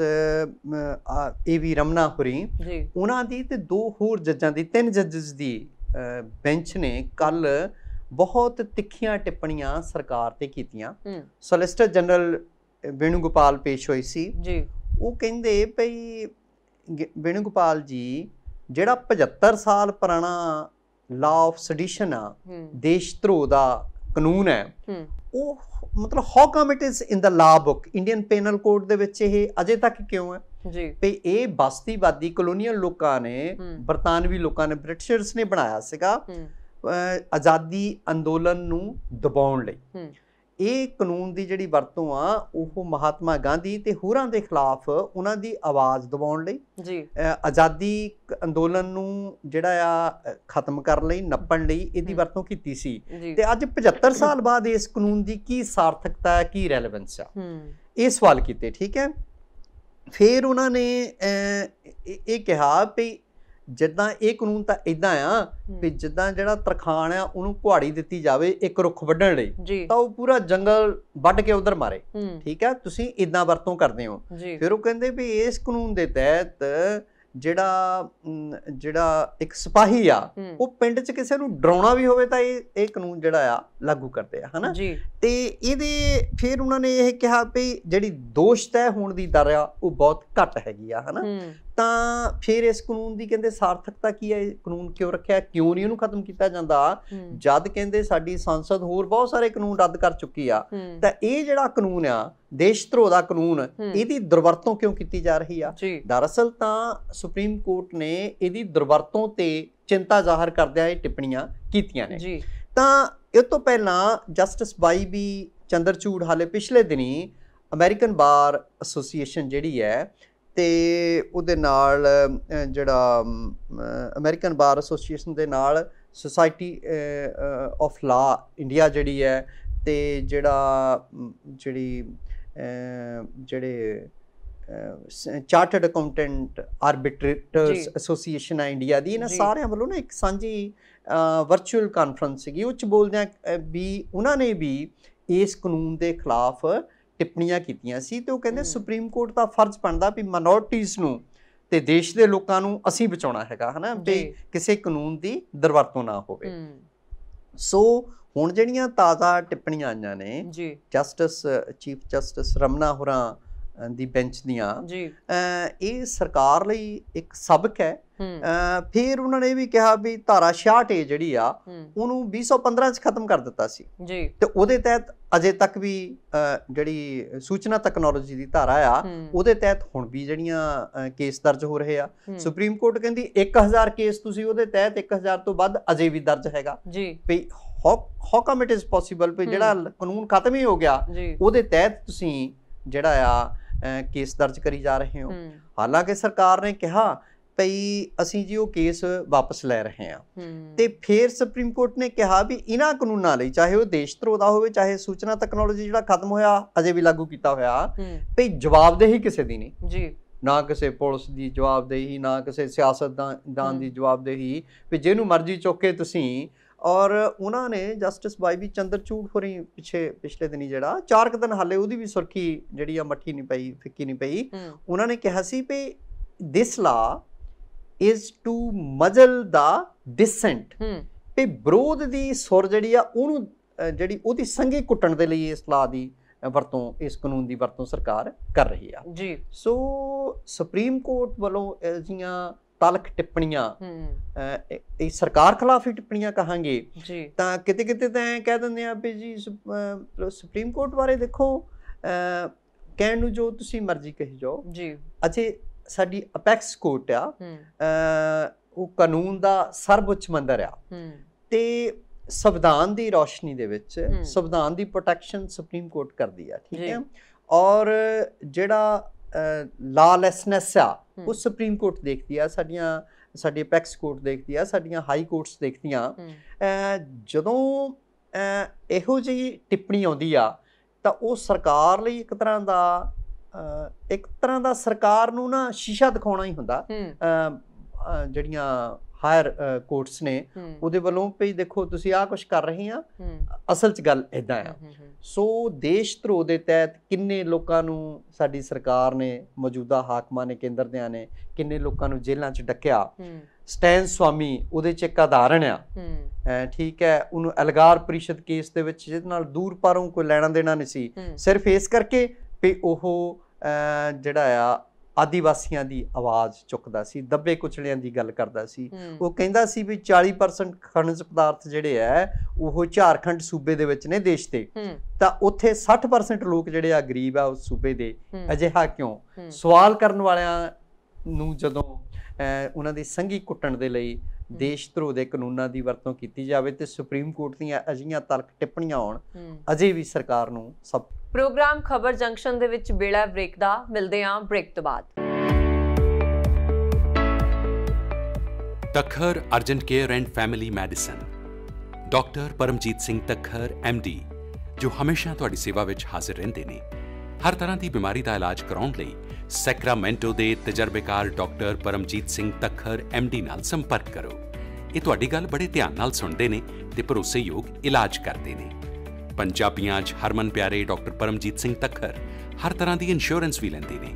ਏ ਵੀ ਰਮਨਾ ਹੁਰੀ ਉਹਨਾਂ ਦੀ ਤੇ ਦੋ ਹੋਰ ਜੱਜਾਂ ਦੀ ਤਿੰਨ ਜੱਜਸ ਦੀ ਬੈਂਚ ਨੇ ਕੱਲ ਬਹੁਤ ਤਿੱਖੀਆਂ ਟਿੱਪਣੀਆਂ ਸਰਕਾਰ ਤੇ ਕੀਤੀਆਂ ਸੋਲਿਸਟਰ ਜਨਰਲ ਵੇਣੂ ਗੋਪਾਲ ਪੇਸ਼ ਹੋਈ ਸੀ ਜੀ ਉਹ ਕਹਿੰਦੇ ਭਈ ਵੇਣੂਗੋਪਾਲ ਜੀ ਜਿਹੜਾ 75 ਸਾਲ ਪੁਰਾਣਾ ਲਾ ਆਫ ਸਡੀਸ਼ਨ ਆ ਦੇਸ਼ ਧਰੋ ਦਾ ਕਾਨੂੰਨ ਹੈ ਉਹ ਮਤਲਬ how come it is in the law book Indian panel code ਦੇ ਵਿੱਚ ਇਹ ਅਜੇ ਤੱਕ ਕਿਉਂ ਹੈ ਜੀ ਤੇ ਇਹ ਬਸਤੀਵਾਦੀ ਕਲੋਨੀਅਲ ਲੋਕਾਂ ਨੇ ਬਰਤਾਨਵੀ ਲੋਕਾਂ ਨੇ ਬ੍ਰਿਟਿਸ਼ਰਸ ਨੇ ਬਣਾਇਆ ਸੀਗਾ ਆਜ਼ਾਦੀ ਅੰਦੋਲਨ ਨੂੰ ਦਬਾਉਣ ਲਈ ਇਹ ਕਾਨੂੰਨ ਦੀ ਜਿਹੜੀ ਵਰਤੋਂ ਆ ਉਹ ਮਹਾਤਮਾ ਗਾਂਧੀ ਤੇ ਹੋਰਾਂ ਦੇ ਖਿਲਾਫ ਉਹਨਾਂ ਦੀ ਆਵਾਜ਼ ਦਬਾਉਣ ਲਈ ਜੀ ਆਜ਼ਾਦੀ ਅੰਦੋਲਨ ਨੂੰ ਜਿਹੜਾ ਆ ਖਤਮ ਕਰਨ ਲਈ ਨੱਪਣ ਲਈ ਇਹਦੀ ਵਰਤੋਂ ਕੀਤੀ ਸੀ ਤੇ ਅੱਜ 75 ਸਾਲ ਬਾਅਦ ਇਸ ਕਾਨੂੰਨ ਦੀ ਕੀ ਸਾਰਥਕਤਾ ਹੈ ਕੀ ਰੈਲੇਵੈਂਸ ਆ ਇਹ ਸਵਾਲ ਕੀਤੇ ਠੀਕ ਹੈ ਫਿਰ ਉਹਨਾਂ ਨੇ ਇਹ ਕਿਹਾ ਵੀ ਜਿੱਦਾਂ ਇਹ ਕਾਨੂੰਨ ਤਾਂ ਇਦਾਂ ਆ ਵੀ ਜਿੱਦਾਂ ਜਿਹੜਾ ਤਰਖਾਨ ਆ ਉਹਨੂੰ ਕੁਹਾੜੀ ਦਿੱਤੀ ਜਾਵੇ ਇੱਕ ਰੁੱਖ ਵੱਢਣ ਲਈ ਤਾਂ ਉਹ ਪੂਰਾ ਜੰਗਲ ਵੱਢ ਕੇ ਉਧਰ ਮਾਰੇ ਠੀਕ ਆ ਤੁਸੀਂ ਇਦਾਂ ਵਰਤੋਂ ਕਰਦੇ ਹੋ ਫਿਰ ਉਹ ਕਹਿੰਦੇ ਵੀ ਇਸ ਕਾਨੂੰਨ ਦੇ ਤਹਿਤ ਜਿਹੜਾ ਜਿਹੜਾ ਇੱਕ ਸਿਪਾਹੀ ਆ ਉਹ ਪਿੰਡ 'ਚ ਕਿਸੇ ਨੂੰ ਡਰਾਉਣਾ ਵੀ ਹੋਵੇ ਤਾਂ ਇਹ ਇਹ ਕਾਨੂੰਨ ਜਿਹੜਾ ਆ ਲਾਗੂ ਕਰਦੇ ਆ ਹਨਾ ਤੇ ਇਹਦੇ ਫਿਰ ਉਹਨਾਂ ਨੇ ਇਹ ਕਿਹਾ ਵੀ ਜਿਹੜੀ ਦੋਸ਼ ਤੈ ਹੋਣ ਦੀ ਦਰ ਆ ਉਹ ਬਹੁਤ ਘੱਟ ਹੈਗੀ ਆ ਹਨਾ ਤਾਂ ਫਿਰ ਇਸ ਕਾਨੂੰਨ ਦੀ ਕਹਿੰਦੇ ਸਾਰਥਕਤਾ ਕੀ ਹੈ ਕਾਨੂੰਨ ਕਿਉਂ ਰੱਖਿਆ ਕਿਉਂ ਨਹੀਂ ਉਹਨੂੰ ਖਤਮ ਕੀਤਾ ਜਾਂਦਾ ਜਦ ਕਹਿੰਦੇ ਸਾਡੀ ਸੰਸਦ ਹੋਰ ਬਹੁਤ ਸਾਰੇ ਕਾਨੂੰਨ ਰੱਦ ਕਰ ਚੁੱਕੀ ਆ ਤਾਂ ਇਹ ਜਿਹੜਾ ਕਾਨੂੰਨ ਆ ਦੇਸ਼ ਧਰੋ ਦਾ ਕਾਨੂੰਨ ਇਹਦੀ ਦੁਰਵਰਤੋਂ ਕਿਉਂ ਕੀਤੀ ਜਾ ਰਹੀ ਆ ਦਰਅਸਲ ਤਾਂ ਸੁਪਰੀਮ ਕੋਰਟ ਨੇ ਇਹਦੀ ਦੁਰਵਰਤੋਂ ਤੇ ਚਿੰਤਾ ਜ਼ਾਹਰ ਕਰਦਿਆਂ ਇਹ ਟਿੱਪਣੀਆਂ ਕੀਤੀਆਂ ਨੇ ਤਾਂ ਇਹ ਤੋਂ ਪਹਿਲਾਂ ਜਸਟਿਸ ਬਾਈ ਵੀ ਚੰਦਰਚੂੜ ਹਾਲੇ ਪਿਛਲੇ ਦਿਨੀ ਅਮਰੀਕਨ ਬਾਰ ਐਸੋਸੀਏਸ਼ਨ ਜਿਹੜੀ ਹੈ ਤੇ ਉਹਦੇ ਨਾਲ ਜਿਹੜਾ ਅਮਰੀਕਨ ਬਾਰ ਐਸੋਸੀਏਸ਼ਨ ਦੇ ਨਾਲ ਸੁਸਾਇਟੀ ਆਫ ਲਾ ਇੰਡੀਆ ਜਿਹੜੀ ਹੈ ਤੇ ਜਿਹੜਾ ਜਿਹੜੀ ਜਿਹੜੇ chartered accountant arbitrators association of India ਦੀ ਇਹਨਾਂ ਸਾਰਿਆਂ ਵੱਲੋਂ ਨਾ ਇੱਕ ਸਾਂਝੀ ਵਰਚੁਅਲ ਕਾਨਫਰੰਸ ਸੀਗੀ ਉੱਚ ਬੋਲਦਿਆਂ ਵੀ ਉਹਨਾਂ ਨੇ ਵੀ ਇਸ ਕਾਨੂੰਨ ਦੇ ਖਿਲਾਫ ਟਿੱਪਣੀਆਂ ਕੀਤੀਆਂ ਸੀ ਤੇ ਉਹ ਕਹਿੰਦੇ ਸੁਪਰੀਮ ਕੋਰਟ ਦਾ ਫਰਜ਼ ਬਣਦਾ ਵੀ ਮਿਨੋਰਟੀਜ਼ ਨੂੰ ਤੇ ਦੇਸ਼ ਦੇ ਲੋਕਾਂ ਨੂੰ ਅਸੀਂ ਬਚਾਉਣਾ ਹੈਗਾ ਹਨਾ ਵੀ ਕਿਸੇ ਕਾਨੂੰਨ ਦੀ ਦਰਵਰਤੋਂ ਨਾ ਹੋਵੇ ਸੋ ਹੁਣ ਜਿਹੜੀਆਂ ਤਾਜ਼ਾ ਟਿੱਪਣੀਆਂ ਆਈਆਂ ਨੇ ਜਸਟਿਸ ਚੀਫ ਜਸਟਿਸ ਰਮਨਾ ਹੋਰਾਂ ਦੀ ਬੈਂਚ ਦੀਆਂ ਜੀ ਇਹ ਸਰਕਾਰ ਲਈ ਇੱਕ ਸਬਕ ਹੈ ਫਿਰ ਉਹਨਾਂ ਨੇ ਵੀ ਕਿਹਾ ਵੀ ਧਾਰਾ 66 ਜਿਹੜੀ ਆ ਉਹਨੂੰ 2015 ਚ ਖਤਮ ਕਰ ਦਿੱਤਾ ਸੀ ਜੀ ਤੇ ਉਹਦੇ ਤਹਿਤ ਅਜੇ ਤੱਕ ਵੀ ਜਿਹੜੀ ਸੂਚਨਾ ਟੈਕਨੋਲੋਜੀ ਦੀ ਧਾਰਾ ਆ ਉਹਦੇ ਤਹਿਤ ਹੁਣ ਵੀ ਜਿਹੜੀਆਂ ਕੇਸ ਦਰਜ ਹੋ ਰਹੇ ਆ ਸੁਪਰੀਮ ਕੋਰਟ ਕਹਿੰਦੀ 1000 ਕੇਸ ਤੁਸੀਂ ਉਹਦੇ ਤਹਿਤ 1000 ਤੋਂ ਵੱਧ ਅਜੇ ਵੀ ਦਰਜ ਹੈਗਾ ਜੀ ਵੀ how come it is possible ਵੀ ਜਿਹੜਾ ਕਾਨੂੰਨ ਖਤਮ ਹੀ ਹੋ ਗਿਆ ਉਹਦੇ ਤਹਿਤ ਤੁਸੀਂ ਜਿਹੜਾ ਆ ਕੇਸ ਦਰਜ ਕਰੀ ਜਾ ਰਹੇ ਹੋ ਹਾਲਾਂਕਿ ਸਰਕਾਰ ਨੇ ਕਿਹਾ ਪਈ ਅਸੀਂ ਜੀ ਉਹ ਕੇਸ ਵਾਪਸ ਲੈ ਰਹੇ ਹਾਂ ਤੇ ਫਿਰ ਸੁਪਰੀਮ ਕੋਰਟ ਨੇ ਕਿਹਾ ਵੀ ਇਹਨਾਂ ਕਾਨੂੰਨਾਂ ਲਈ ਚਾਹੇ ਉਹ ਦੇਸ਼ ਧਰੋਦਾ ਹੋਵੇ ਚਾਹੇ ਸੂਚਨਾ ਟੈਕਨੋਲੋਜੀ ਜਿਹੜਾ ਖਤਮ ਹੋਇਆ ਅਜੇ ਵੀ ਲਾਗੂ ਕੀਤਾ ਹੋਇਆ ਪਈ ਜਵਾਬਦੇਹੀ ਕਿਸੇ ਦੀ ਨਹੀਂ ਜੀ ਨਾ ਕਿਸੇ ਪੁਲਿਸ ਦੀ ਜਵਾਬਦੇਹੀ ਨਾ ਕਿਸੇ ਸਿਆਸਤਦਾਨ ਦੀ ਜਵਾਬਦੇਹੀ ਵੀ ਜਿਹਨੂੰ ਮਰਜ਼ੀ ਚੁੱਕੇ ਤੁਸੀਂ ਔਰ ਉਹਨਾਂ ਨੇ ਜਸਟਿਸ ਬਾਈ ਵੀ ਚੰਦਰਚੂੜ ਹੋਰੀ ਪਿਛੇ ਪਿਛਲੇ ਦਿਨੀ ਜਿਹੜਾ ਚਾਰਕ ਦਿਨ ਹਾਲੇ ਉਹਦੀ ਵੀ ਸੁਰਖੀ ਜਿਹੜੀ ਆ ਮੱਠੀ ਨਹੀਂ ਪਈ ਫਿੱਕੀ ਨਹੀਂ ਪਈ ਉਹਨਾਂ ਨੇ ਕਿਹਾ ਸੀ ਵੀ this law is to muzzle the dissent ਤੇ ਵਿਰੋਧ ਦੀ ਸੁਰ ਜਿਹੜੀ ਆ ਉਹਨੂੰ ਜਿਹੜੀ ਉਹਦੀ ਸੰਗੀ ਕੁੱਟਣ ਦੇ ਲਈ ਇਸ ਲਾ ਦੀ ਵਰਤੋਂ ਇਸ ਕਾਨੂੰਨ ਦੀ ਵਰਤੋਂ ਸਰਕਾਰ ਕਰ ਰਹੀ ਆ ਜੀ ਸੋ ਸੁਪਰੀਮ ਕੋਰਟ ਵੱਲੋਂ ਜੀਆਂ ਤਲਖ ਟਿੱਪਣੀਆਂ ਇਹ ਸਰਕਾਰ ਖਿਲਾਫ ਹੀ ਟਿੱਪਣੀਆਂ ਕਹਾਂਗੇ ਤਾਂ ਕਿਤੇ ਕਿਤੇ ਤਾਂ ਐ ਕਹਿ ਦਿੰਦੇ ਆ ਵੀ ਜੀ ਸੁਪਰੀਮ ਕੋਰਟ ਬਾਰੇ ਦੇਖੋ ਕਹਿਣ ਨੂੰ ਜੋ ਤੁਸੀਂ ਮਰਜ਼ੀ ਕਹੀ ਜਾਓ ਜੀ ਅਜੇ ਸਾਡੀ ਅਪੈਕਸ ਕੋਰਟ ਆ ਉਹ ਕਾਨੂੰਨ ਦਾ ਸਰਵਉੱਚ ਮੰਦਰ ਆ ਤੇ ਸੰਵਿਧਾਨ ਦੀ ਰੋਸ਼ਨੀ ਦੇ ਵਿੱਚ ਸੰਵਿਧਾਨ ਦੀ ਪ੍ਰੋਟੈਕਸ਼ਨ ਸੁਪਰੀਮ ਕੋਰਟ ਕਰਦੀ ਆ ਠੀਕ ਹੈ ਔਰ ਜਿਹੜਾ ਲਾਲੈਸਨੈਸ ਆ ਉਹ ਸੁਪਰੀਮ ਕੋਰਟ ਦੇਖਦੀ ਆ ਸਾਡੀਆਂ ਸਾਡੀ ਅਪੈਕਸ ਕੋਰਟ ਦੇਖਦੀ ਆ ਸਾਡੀਆਂ ਹਾਈ ਕੋਰਟਸ ਦੇਖਦੀਆਂ ਜਦੋਂ ਇਹੋ ਜਿਹੀ ਟਿੱਪਣੀ ਆਉਂਦੀ ਆ ਤਾਂ ਉਹ ਸਰਕਾਰ ਲਈ ਇੱਕ ਤਰ੍ਹਾਂ ਦਾ ਇੱਕ ਤਰ੍ਹਾਂ ਦਾ ਸਰਕਾਰ ਨੂੰ ਨਾ ਸ਼ੀਸ਼ਾ ਦਿਖਾਉਣਾ ਹੀ ਹੁੰਦਾ ਜਿਹੜੀਆਂ ਹਾਇਰ ਕੋਰਟਸ ਨੇ ਉਹਦੇ ਵੱਲੋਂ ਵੀ ਦੇਖੋ ਤੁਸੀਂ ਆਹ ਕੁਝ ਕਰ ਰਹੇ ਆ ਅਸਲ 'ਚ ਗੱਲ ਇਦਾਂ ਆ ਸੋ ਦੇਸ਼ ਧਰੋ ਦੇ ਤਹਿਤ ਕਿੰਨੇ ਲੋਕਾਂ ਨੂੰ ਸਾਡੀ ਸਰਕਾਰ ਨੇ ਮੌਜੂਦਾ ਹਾਕਮਾਂ ਨੇ ਕੇਂਦਰ ਦਿਆਂ ਨੇ ਕਿੰਨੇ ਲੋਕਾਂ ਨੂੰ ਜੇਲ੍ਹਾਂ 'ਚ ਡੱਕਿਆ ਸਟੈਨ ਸਵਾਮੀ ਉਹਦੇ 'ਚ ਇੱਕ ਆਧਾਰਨ ਆ ਠੀਕ ਹੈ ਉਹਨੂੰ ਅਲਗਾਰ ਪ੍ਰੀਸ਼ਦ ਕੇਸ ਦੇ ਵਿੱਚ ਜਿਹਦੇ ਨਾਲ ਦੂਰ ਪਾਰੋਂ ਕੋਈ ਲੈਣਾ ਦੇਣਾ ਨਹੀਂ ਸੀ ਸਿਰਫ ਇਸ ਕਰਕੇ ਵੀ ਉਹ ਜਿਹੜਾ ਆ ਆਦੀਵਾਸੀਆਂ ਦੀ ਆਵਾਜ਼ ਚੁੱਕਦਾ ਸੀ ਦੱਬੇ ਕੁਚਲਿਆਂ ਦੀ ਗੱਲ ਕਰਦਾ ਸੀ ਉਹ ਕਹਿੰਦਾ ਸੀ ਵੀ 40% ਖਣਿਜ ਪਦਾਰਥ ਜਿਹੜੇ ਐ ਉਹ ਝਾਰਖੰਡ ਸੂਬੇ ਦੇ ਵਿੱਚ ਨੇ ਦੇਸ਼ ਤੇ ਤਾਂ ਉੱਥੇ 60% ਲੋਕ ਜਿਹੜੇ ਆ ਗਰੀਬ ਆ ਉਸ ਸੂਬੇ ਦੇ ਅਜਿਹਾ ਕਿਉਂ ਸਵਾਲ ਕਰਨ ਵਾਲਿਆਂ ਨੂੰ ਜਦੋਂ ਉਹਨਾਂ ਦੀ ਸੰਗੀ ਕੁੱਟਣ ਦੇ ਲਈ ਦੇਸ਼ ਧਰੋ ਦੇ ਕਾਨੂੰਨਾਂ ਦੀ ਵਰਤੋਂ ਕੀਤੀ ਜਾਵੇ ਤੇ ਸੁਪਰੀਮ ਕੋਰਟ ਦੀਆਂ ਅਜੀਆਂ ਤਲਕ ਟਿੱਪਣੀਆਂ ਆਉਣ ਅਜੇ ਵੀ ਸਰਕਾਰ ਨੂੰ ਸਭ ਪ੍ਰੋਗਰਾਮ ਖਬਰ ਜੰਕਸ਼ਨ ਦੇ ਵਿੱਚ ਵੇਲਾ ਬ੍ਰੇਕ ਦਾ ਮਿਲਦੇ ਆਂ ਬ੍ਰੇਕ ਤੋਂ ਬਾਅਦ Takhar urgent care and family medicine doctor Paramjit Singh Takhar MD ਜੋ ਹਮੇਸ਼ਾ ਤੁਹਾਡੀ ਸੇਵਾ ਵਿੱਚ ਹਾਜ਼ਰ ਰਹਿੰਦੇ ਨੇ ਹਰ ਤਰ੍ਹਾਂ ਦੀ ਬਿਮਾਰੀ ਦਾ ਇਲਾਜ ਕਰਾਉਣ ਲਈ ਸੈਕਰਾਮੈਂਟੋ ਦੇ ਤਜਰਬੇਕਾਰ ਡਾਕਟਰ ਪਰਮਜੀਤ ਸਿੰਘ ਤਖਰ ਐਮਡੀ ਨਾਲ ਸੰਪਰਕ ਕਰੋ ਇਹ ਤੁਹਾਡੀ ਗੱਲ ਬੜੇ ਧਿਆਨ ਨਾਲ ਸੁਣਦੇ ਨੇ ਤੇ ਭਰੋਸੇਯੋਗ ਇਲਾਜ ਕਰਦੇ ਨੇ ਪੰਜਾਬੀਆਂ 'ਚ ਹਰਮਨ ਪਿਆਰੇ ਡਾਕਟਰ ਪਰਮਜੀਤ ਸਿੰਘ ਤੱਕਰ ਹਰ ਤਰ੍ਹਾਂ ਦੀ ਇੰਸ਼ੋਰੈਂਸ ਵੀ ਲੈਂਦੇ ਨੇ